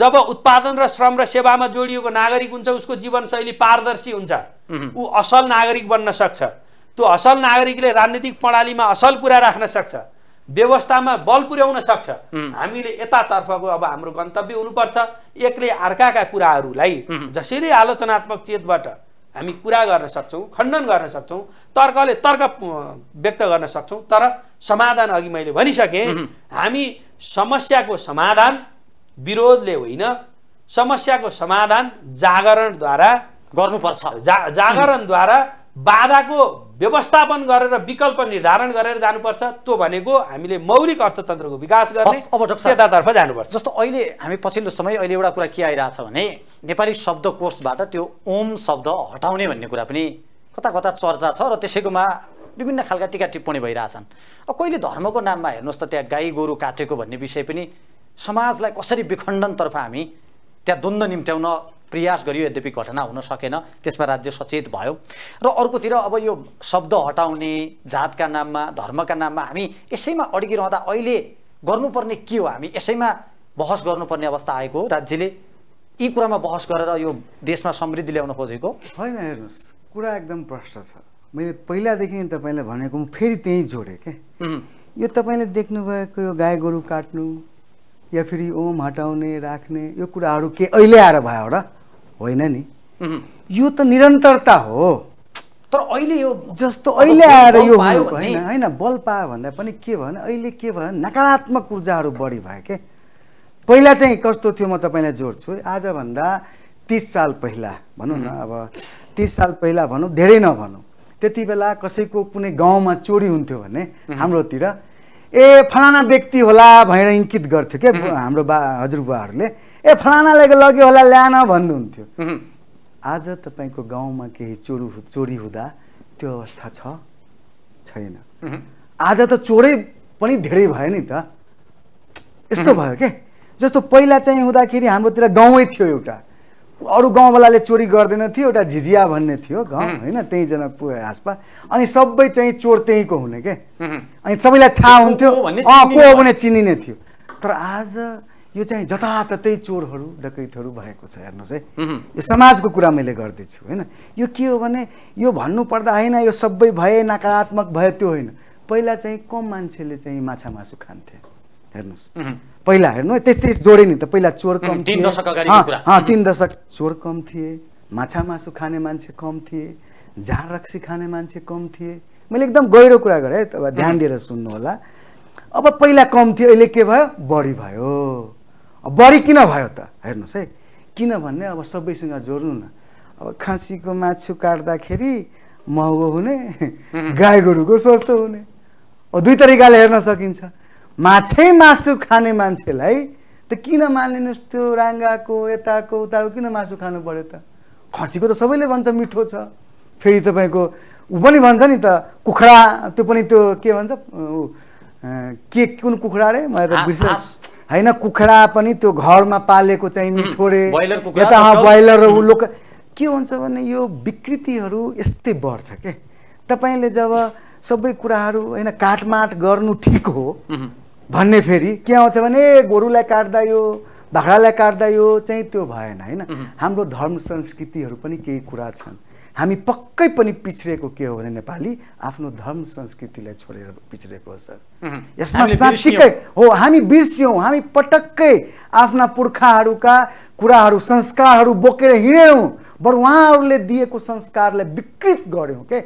जब उत्पादन र श्रम र सेवामा जोडिएको नागरिक हुन्छ उसको जीवनशैली पारदर्शी हुन्छ ऊ असल नागरिक बन्न सक्छ त्यो असल नागरिकले राजनीतिक प्रणालीमा असल कुरा राख्न सक्छ व्यवस्थामा बल पुर्याउन सक्छ हामीले यतातर्फको अब हाम्रो गन्तव्य हुनुपर्छ एकले अर्काका कुराहरूलाई जसरी आलोचनात्मक चेतबाट हामी कुरा गर्न सक्छौँ खण्डन गर्न सक्छौँ तर्कले तर्क व्यक्त गर्न सक्छौँ तर समाधान अघि मैले भनिसकेँ हामी समस्याको समाधान विरोधले होइन समस्याको समाधान जागरणद्वारा गर्नुपर्छ जा जागरणद्वारा बाधाको व्यवस्थापन गरेर विकल्प निर्धारण गरेर जानुपर्छ त्यो भनेको हामीले मौलिक अर्थतन्त्रको विकास गर्ने अब जानुपर्छ जस्तो अहिले हामी पछिल्लो समय अहिले एउटा कुरा के आइरहेछ भने नेपाली शब्दकोशबाट त्यो ओम शब्द हटाउने भन्ने कुरा पनि कता कता चर्चा छ र त्यसैकोमा विभिन्न खालका टिका टिप्पणी भइरहेछन् अब कहिले धर्मको नाममा हेर्नुहोस् त त्यहाँ गाई गोरु काटेको भन्ने विषय पनि समाजलाई कसरी विखण्डनतर्फ हामी त्यहाँ द्वन्द निम्त्याउन प्रयास गरियो यद्यपि घटना हुन सकेन त्यसमा राज्य सचेत भयो र अर्कोतिर अब यो शब्द हटाउने जातका नाममा धर्मका नाममा हामी यसैमा अड्किरहँदा अहिले गर्नुपर्ने के हो हामी यसैमा बहस गर्नुपर्ने अवस्था आएको राज्यले यी कुरामा बहस गरेर यो देशमा समृद्धि ल्याउन खोजेको होइन हेर्नुहोस् कुरा एकदम प्रष्ट छ मैले पहिलादेखि तपाईँलाई भनेको फेरि त्यही जोडेँ क्या यो तपाईँले देख्नुभएको यो गाई गोरु काट्नु या फेरि ओम हटाउने राख्ने यो कुराहरू के अहिले आएर भयो र होइन नि यो त निरन्तरता हो तर अहिले यो जस्तो अहिले आएर यो होइन होइन बल पायो भन्दा पनि के भयो भने अहिले के भयो भने नकारात्मक ऊर्जाहरू बढी भयो के पहिला चाहिँ कस्तो थियो म तपाईँलाई जोड्छु आजभन्दा तिस साल पहिला भनौँ न अब तिस साल पहिला भनौँ धेरै नभनौँ त्यति बेला कसैको कुनै गाउँमा चोरी हुन्थ्यो भने हाम्रोतिर ए फलाना व्यक्ति होला भनेर इङ्कित गर्थ्यो क्या हाम्रो बा हजुरबुवाहरूले ए फलानाले लग्यो होला ल्याएन भन्नुहुन्थ्यो आज तपाईँको गाउँमा केही चोरी चोरी हुँदा त्यो अवस्था छ छैन आज त चोरै पनि धेरै भयो नि त यस्तो भयो के जस्तो पहिला चाहिँ हुँदाखेरि हाम्रोतिर गाउँै थियो एउटा अरू गाउँवालाले चोरी गर्दैन थियो एउटा झिझिया भन्ने थियो गाउँ होइन त्यहीँजना पुगे आसपास अनि सबै चाहिँ चोर त्यहीँको हुने के अनि सबैलाई थाहा हुन्थ्यो को हो भने चिनिने थियो तर आज यो चाहिँ जताततै चोरहरू डकैतहरू भएको छ हेर्नुहोस् है यो समाजको कुरा मैले गर्दैछु होइन यो के हो भने यो भन्नुपर्दा होइन यो सबै भए नकारात्मक भए त्यो होइन पहिला चाहिँ कम मान्छेले चाहिँ माछा मासु खान्थे हेर्नुहोस् पहिला हेर्नु त्यस्तै जोडेँ नि त पहिला चोर कम थिए तिन दशक चोर कम थिए माछा मासु खाने मान्छे कम थिए झार रक्सी खाने मान्छे कम थिए मैले एकदम गहिरो कुरा गरेँ है ध्यान दिएर सुन्नु होला अब पहिला कम थियो अहिले के भयो बढी भयो बढी किन भयो त हेर्नुहोस् है किनभने अब सबैसँग जोड्नु न अब खाँसीको माछु काट्दाखेरि महँगो हुने गाई गोरुको सस्तो हुने दुई तरिकाले हेर्न सकिन्छ माछै मासु खाने मान्छेलाई त किन मानिनुहोस् त्यो राङ्गाको यताको उताको किन मासु खानु पऱ्यो त खसीको त सबैले भन्छ मिठो छ फेरि तपाईँको ऊ पनि भन्छ नि त कुखुरा त्यो पनि त्यो के भन्छ के कुन कुखुरा रे मलाई त बिर्स होइन कुखुरा पनि त्यो घरमा पालेको चाहिँ मिठो रे यता ब्रोइलर र लोक के हुन्छ भने यो विकृतिहरू यस्तै बढ्छ के तपाईँले जब सबै कुराहरू होइन काटमाट गर्नु ठिक हो भन्ने फेरि के आउँछ भने गोरुलाई काट्दा यो भाँडालाई काट्दा यो चाहिँ त्यो भएन होइन हाम्रो धर्म संस्कृतिहरू पनि केही कुरा छन् हामी पक्कै पनि पिछडिएको के हो भने नेपाली आफ्नो धर्म संस्कृतिलाई छोडेर पिछडिएको हो सर यसमा साँच्चीकै हो हामी बिर्स्यौँ हामी पटक्कै आफ्ना पुर्खाहरूका कुराहरू संस्कारहरू बोकेर हिँड्यौँ बरु उहाँहरूले दिएको संस्कारलाई विकृत गऱ्यौँ के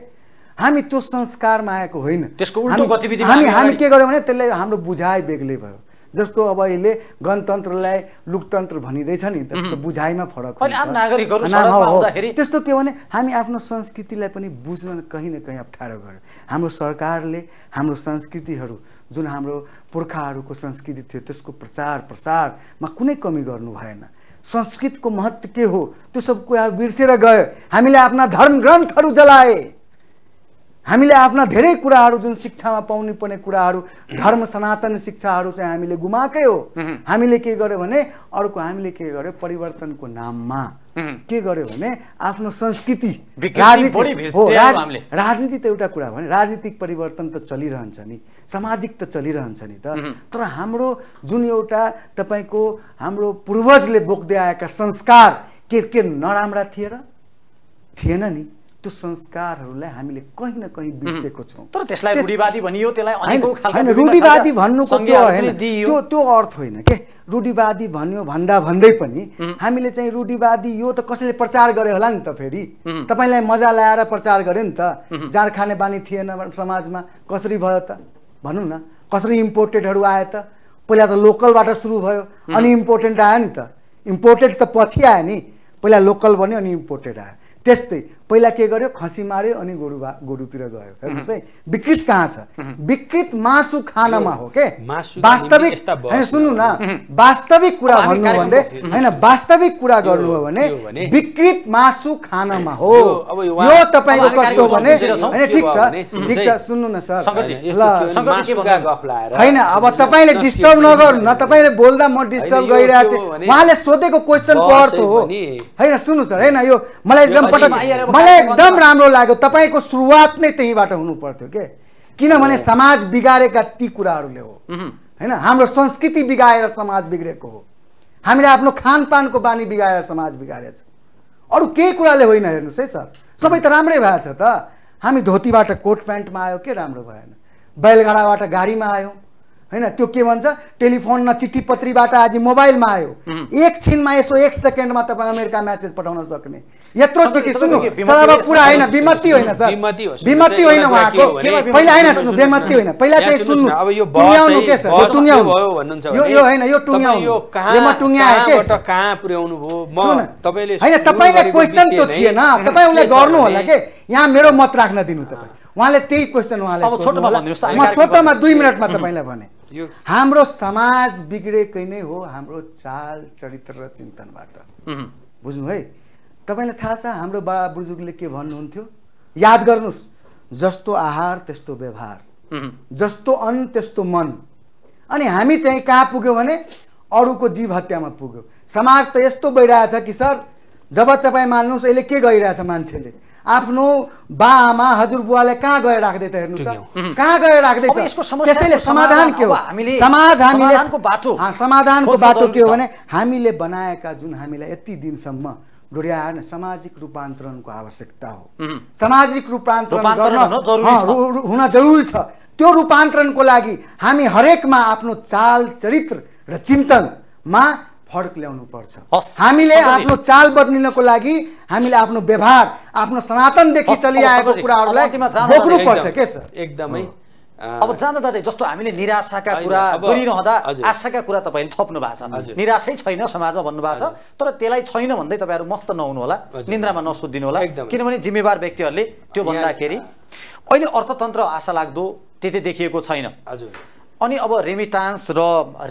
हामी त्यो संस्कारमा आएको होइन त्यसको उल्टो गतिविधि हामी हामी के गर्यौँ भने त्यसलाई हाम्रो बुझाइ बेग्लै भयो जस्तो अब अहिले गणतन्त्रलाई लोकतन्त्र भनिँदैछ नि त बुझाइमा फरक त्यस्तो के भने हामी आफ्नो संस्कृतिलाई पनि बुझ्न कहीँ न कहीँ अप्ठ्यारो गऱ्यो हाम्रो सरकारले हाम्रो संस्कृतिहरू जुन हाम्रो पुर्खाहरूको संस्कृति थियो त्यसको प्रचार प्रसारमा कुनै कमी गर्नु भएन संस्कृतको महत्त्व के हो त्यो सब कुरा बिर्सेर गयो हामीले आफ्ना धर्म ग्रन्थहरू जलाए हामीले आफ्ना धेरै कुराहरू जुन शिक्षामा पाउनु पर्ने कुराहरू धर्म सनातन शिक्षाहरू चाहिँ हामीले गुमाएकै हो हामीले के गर्यो भने अर्को हामीले के गर्यो परिवर्तनको नाममा के गर्यो भने आफ्नो संस्कृति राजनीति हो राजनीति त एउटा कुरा भने राजनीतिक परिवर्तन त चलिरहन्छ नि सामाजिक त चलिरहन्छ नि त तर हाम्रो जुन एउटा तपाईँको हाम्रो पूर्वजले बोक्दै आएका संस्कार के के नराम्रा थिए र थिएन नि त्यो संस्कारहरूलाई हामीले कहीँ न कहीँ बिर्सेको छौँ तर त्यसलाई रूढिवादी भनियो त्यसलाई होइन रूढिवादी भन्नुको त्यो त्यो अर्थ होइन के रूढिवादी भन्यो भन्दा भन्दै पनि हामीले चाहिँ रूढिवादी यो त कसैले प्रचार गरे होला नि त फेरि तपाईँलाई मजा ल्याएर प्रचार गर्यो नि त जाँड खाने बानी थिएन समाजमा कसरी भयो त भनौँ न कसरी इम्पोर्टेडहरू आयो त पहिला त लोकलबाट सुरु भयो अनि इम्पोर्टेन्ट आयो नि त इम्पोर्टेड त पछि आयो नि पहिला लोकल बन्यो अनि इम्पोर्टेड आयो त्यस्तै पहिला के गर्यो खसी मार्यो अनि गोरु गोरुतिर गयो हेर्नुहोस् है विकृत कहाँ छ विकृत मासु खानमा हो के वास्तविक होइन सुन्नु न वास्तविक कुरा भन्नु भन्दै होइन वास्तविक कुरा हो भने विकृत मासु खानमा हो यो तपाईँको कस्तो भने होइन ठिक छ ठिक छ सुन्नु न सर ल होइन अब तपाईँले डिस्टर्ब नगर्नु न तपाईँले बोल्दा म डिस्टर्ब गरिरहेको छु उहाँले सोधेको क्वेसनको अर्थ हो होइन सुन्नु सर होइन यो मलाई एकदम पटक मलाई एकदम राम्रो लाग्यो तपाईँको सुरुवात नै त्यहीँबाट हुनु पर्थ्यो के किनभने समाज बिगारेका ती कुराहरूले हो होइन हाम्रो संस्कृति बिगाएर समाज बिग्रेको हो हामीले आफ्नो खानपानको बानी बिगाएर समाज बिगारेछ अरू केही कुराले होइन हेर्नुहोस् है सर सबै त राम्रै भएछ त हामी धोतीबाट कोट प्यान्टमा आयो के राम्रो भएन बैलगाडाबाट गाडीमा आयो होइन त्यो के भन्छ टेलिफोन न चिठी पत्रीबाट आज मोबाइलमा आयो एकछिनमा यसो एक सेकेन्डमा तपाईँ अमेरिका म्यासेज पठाउन सक्ने यत्रो टिकट सुन्नु सर अब कुरा होइन बिमती होइन सर बिमति होइन उहाँको पहिला होइन सुन्नु बिमति होइन पहिला चाहिँ सुन्नु टुङ्ग्याउनु के सर टुङ्ग्याउनु यो यो होइन यो टुङ्ग्याउनु यो कहाँ टुङ्ग्याए के कहाँ पुर्याउनु भयो म तपाईँले होइन तपाईँले क्वेसन त थिएन तपाईँ उले गर्नु होला के यहाँ मेरो मत राख्न दिनु तपाईँ उहाँले त्यही क्वेसन उहाँले अब छोटोमा भन्नुहोस् म छोटोमा दुई मिनटमा तपाईँलाई भने हाम्रो समाज बिग्रेकै नै हो हाम्रो चाल चरित्र र चिन्तनबाट बुझ्नु है तपाईँलाई थाहा छ हाम्रो बा बुजुर्गले के भन्नुहुन्थ्यो याद गर्नुहोस् जस्तो आहार त्यस्तो व्यवहार जस्तो अन्न त्यस्तो मन अनि हामी चाहिँ कहाँ पुग्यौँ भने अरूको जीव हत्यामा पुग्यो समाज त यस्तो भइरहेछ कि सर जब तपाईँ मान्नुहोस् अहिले के गरिरहेछ मान्छेले आफ्नो बा आमा हजुरबुवाले कहाँ गएर राख्दै त हेर्नु कहाँ गएर राख्दैछ त्यसैले समाधान के हो समाज हामीले समाधानको बाटो के हो भने हामीले बनाएका जुन हामीलाई यति दिनसम्म डोर्याएन सामाजिक रूपान्तरणको आवश्यकता हो सामाजिक रूपान्तरण गर्न हुन जरुरी छ त्यो रूपान्तरणको लागि हामी हरेकमा आफ्नो चाल चरित्र र चिन्तनमा फरक ल्याउनु पर्छ हामीले आफ्नो चाल बदलिनको लागि हामीले आफ्नो व्यवहार आफ्नो सनातनदेखि चलिआएको कुराहरूलाई बोक्नु पर्छ के सर एकदमै अब जाँदा जाँदै जस्तो हामीले निराशाका कुरा गरिरहँदा आशाका कुरा तपाईँले थप्नु भएको छ निराशै छैन समाजमा भन्नुभएको छ तर त्यसलाई छैन भन्दै तपाईँहरू मस्त नहुनु होला निन्द्रामा नसुदिनु होला किनभने जिम्मेवार व्यक्तिहरूले त्यो भन्दाखेरि अहिले अर्थतन्त्र आशा लाग्दो त्यति देखिएको छैन अनि अब रेमिटान्स र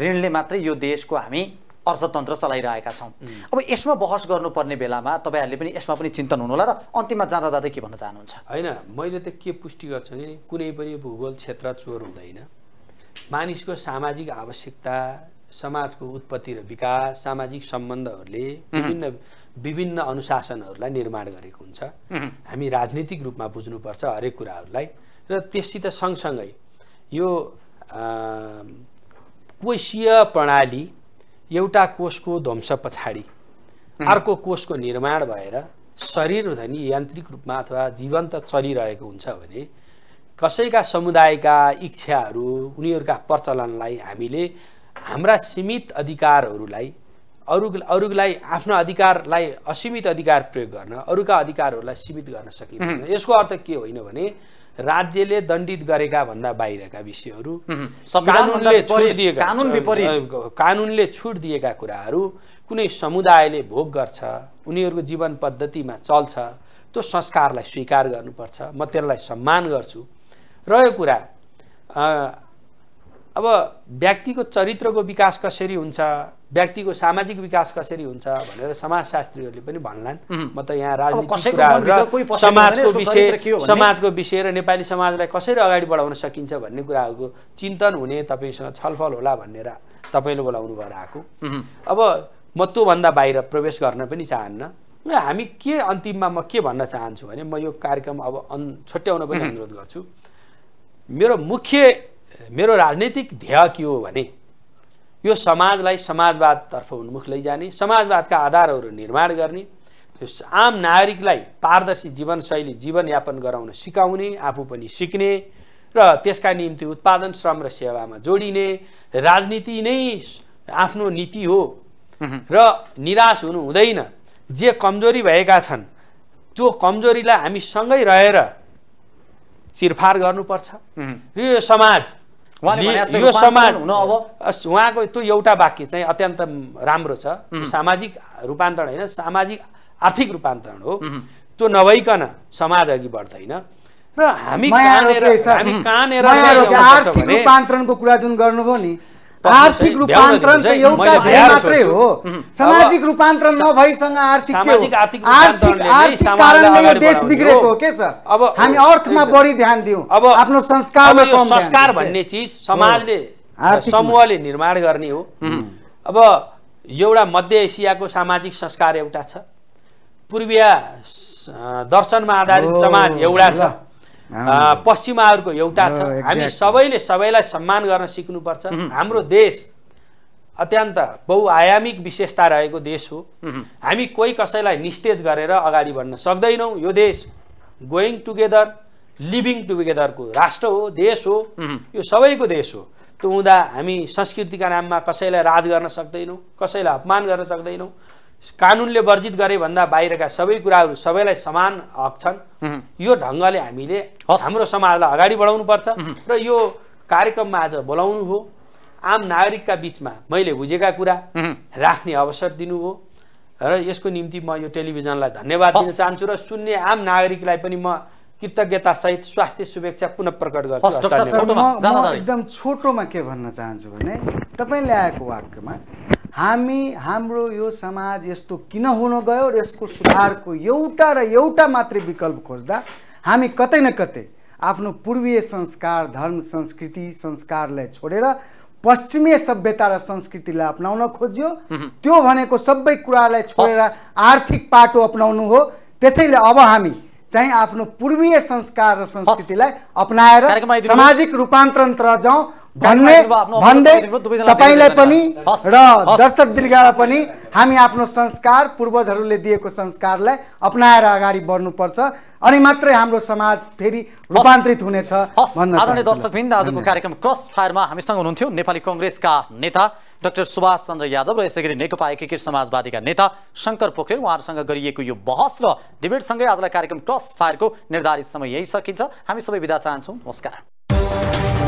ऋणले मात्रै यो देशको हामी अर्थतन्त्र चलाइरहेका छौँ अब यसमा बहस गर्नुपर्ने बेलामा तपाईँहरूले पनि यसमा पनि चिन्तन हुनुहोला र अन्तिममा जाँदा जाँदै के भन्न चाहनुहुन्छ होइन मैले त के पुष्टि गर्छु भने कुनै पनि भूगोल क्षेत्र चोर हुँदैन मानिसको सामाजिक आवश्यकता समाजको उत्पत्ति र विकास सामाजिक सम्बन्धहरूले विभिन्न विभिन्न अनुशासनहरूलाई निर्माण गरेको हुन्छ हामी राजनीतिक रूपमा बुझ्नुपर्छ हरेक कुराहरूलाई र त्यससित सँगसँगै यो कोषीय प्रणाली एउटा कोषको ध्वंस पछाडि अर्को कोषको निर्माण भएर शरीर धनी यान्त्रिक रूपमा अथवा जीवन्त चलिरहेको हुन्छ भने कसैका समुदायका इच्छाहरू उनीहरूका प्रचलनलाई हामीले हाम्रा सीमित अधिकारहरूलाई अरू अरूलाई आफ्नो अधिकारलाई असीमित अधिकार प्रयोग गर्न अरूका अधिकारहरूलाई सीमित गर्न सकिँदैन यसको अर्थ के होइन भने राज्यले दण्डित गरेका भन्दा बाहिरका विषयहरू कानुनले छुट दिएका कानुनले छुट दिएका कुराहरू कुनै समुदायले भोग गर्छ उनीहरूको जीवन पद्धतिमा चल्छ त्यो संस्कारलाई स्वीकार गर्नुपर्छ म त्यसलाई सम्मान गर्छु र यो कुरा अब व्यक्तिको चरित्रको विकास कसरी हुन्छ व्यक्तिको सामाजिक विकास कसरी हुन्छ भनेर समाजशास्त्रीहरूले पनि भन्लान् म त यहाँ राजनीतिक समाजको विषय समाजको विषय र नेपाली समाजलाई कसरी अगाडि बढाउन सकिन्छ भन्ने कुराहरूको चिन्तन हुने तपाईँसँग छलफल होला भनेर तपाईँले बोलाउनु भएर आएको अब म त्योभन्दा बाहिर प्रवेश गर्न पनि चाहन्न हामी के अन्तिममा म के भन्न चाहन्छु भने म यो कार्यक्रम अब अन् छुट्याउन पनि अनुरोध गर्छु मेरो मुख्य मेरो राजनैतिक ध्येय के हो भने यो समाजलाई समाजवादतर्फ उन्मुख लैजाने समाजवादका आधारहरू निर्माण गर्ने आम नागरिकलाई पारदर्शी जीवनशैली जीवनयापन गराउन सिकाउने आफू पनि सिक्ने र त्यसका निम्ति उत्पादन श्रम र सेवामा जोडिने राजनीति नै आफ्नो नीति हो र निराश हुनु हुँदैन जे कमजोरी भएका छन् त्यो कमजोरीलाई हामी सँगै रहेर चिरफार गर्नुपर्छ र यो समाज यो समाज उहाँको त्यो एउटा वाक्य चाहिँ अत्यन्त राम्रो छ सामाजिक रूपान्तरण होइन सामाजिक आर्थिक रूपान्तरण हो त्यो नभइकन समाज अघि बढ्दैन र हामी कहाँनिर रूपान्तरणको कुरा जुन गर्नुभयो नि आर्थिक रूपान्तरण त एउटा मात्रै हो सामाजिक रूपान्तरण नभइसँग आर्थिक आर्थिक आर्थिक आर्थिक कारणले देश बिग्रेको हो के छ अब हामी अर्थमा बढी ध्यान दिउँ अब आफ्नो संस्कारमा यो संस्कार भन्ने चिज समाजले समूहले निर्माण गर्ने हो अब एउटा मध्य एसियाको सामाजिक संस्कार एउटा छ पूर्वीय दर्शनमा आधारित समाज एउटा छ पश्चिमाहरूको एउटा छ oh, हामी सबैले सबैलाई सम्मान गर्न सिक्नुपर्छ mm-hmm. हाम्रो देश अत्यन्त बहुआयामिक विशेषता रहेको देश हो mm-hmm. हामी कोही कसैलाई निस्तेज गरेर अगाडि बढ्न सक्दैनौँ यो देश गोइङ टुगेदर लिभिङ टुगेदरको राष्ट्र हो देश हो mm-hmm. यो सबैको देश हो त्यो हुँदा हामी संस्कृतिका नाममा कसैलाई राज गर्न सक्दैनौँ कसैलाई अपमान गर्न सक्दैनौँ कानुनले वर्जित गरे भन्दा बाहिरका सबै कुराहरू सबैलाई समान हक छन् यो ढङ्गले हामीले हाम्रो समाजलाई अगाडि बढाउनु पर्छ र यो कार्यक्रममा आज बोलाउनु हो आम नागरिकका बिचमा मैले बुझेका कुरा राख्ने अवसर दिनु दिनुभयो र यसको निम्ति म यो टेलिभिजनलाई धन्यवाद दिन चाहन्छु र सुन्ने आम नागरिकलाई पनि म कृतज्ञता सहित स्वास्थ्य शुभेच्छा पुनः प्रकट गर्छु एकदम छोटोमा के भन्न चाहन्छु भने तपाईँले आएको वाक्यमा हामी हाम्रो यो समाज यस्तो किन हुन गयो र यसको सुधारको एउटा र एउटा मात्रै विकल्प खोज्दा हामी कतै न कतै आफ्नो पूर्वीय संस्कार धर्म संस्कृति संस्कारलाई छोडेर पश्चिमीय सभ्यता र संस्कृतिलाई अप्नाउन खोज्यो त्यो भनेको सबै कुरालाई छोडेर आर्थिक पाटो अप्नाउनु हो त्यसैले अब हामी चाहिँ आफ्नो पूर्वीय संस्कार र संस्कृतिलाई अप्नाएर सामाजिक रूपान्तरण जाउँ भन्ने भन्दै तपाईँलाई पनि र दर्शक दीर्घलाई पनि हामी आफ्नो संस्कार पूर्वजहरूले दिएको संस्कारलाई अप्नाएर अगाडि बढ्नुपर्छ अनि मात्रै हाम्रो समाज फेरि रूपान्तरित हुनेछ आदरणीय दर्शकवृन्द आजको कार्यक्रम क्रस फायरमा हामीसँग हुनुहुन्थ्यो नेपाली कङ्ग्रेसका नेता डाक्टर सुभाष चन्द्र यादव र यसै गरी नेकपा एकीकृत समाजवादीका नेता शङ्कर पोखरेल उहाँहरूसँग गरिएको यो बहस र डिबेटसँगै आजलाई कार्यक्रम क्रस फायरको निर्धारित समय यही सकिन्छ हामी सबै बिदा चाहन्छौँ नमस्कार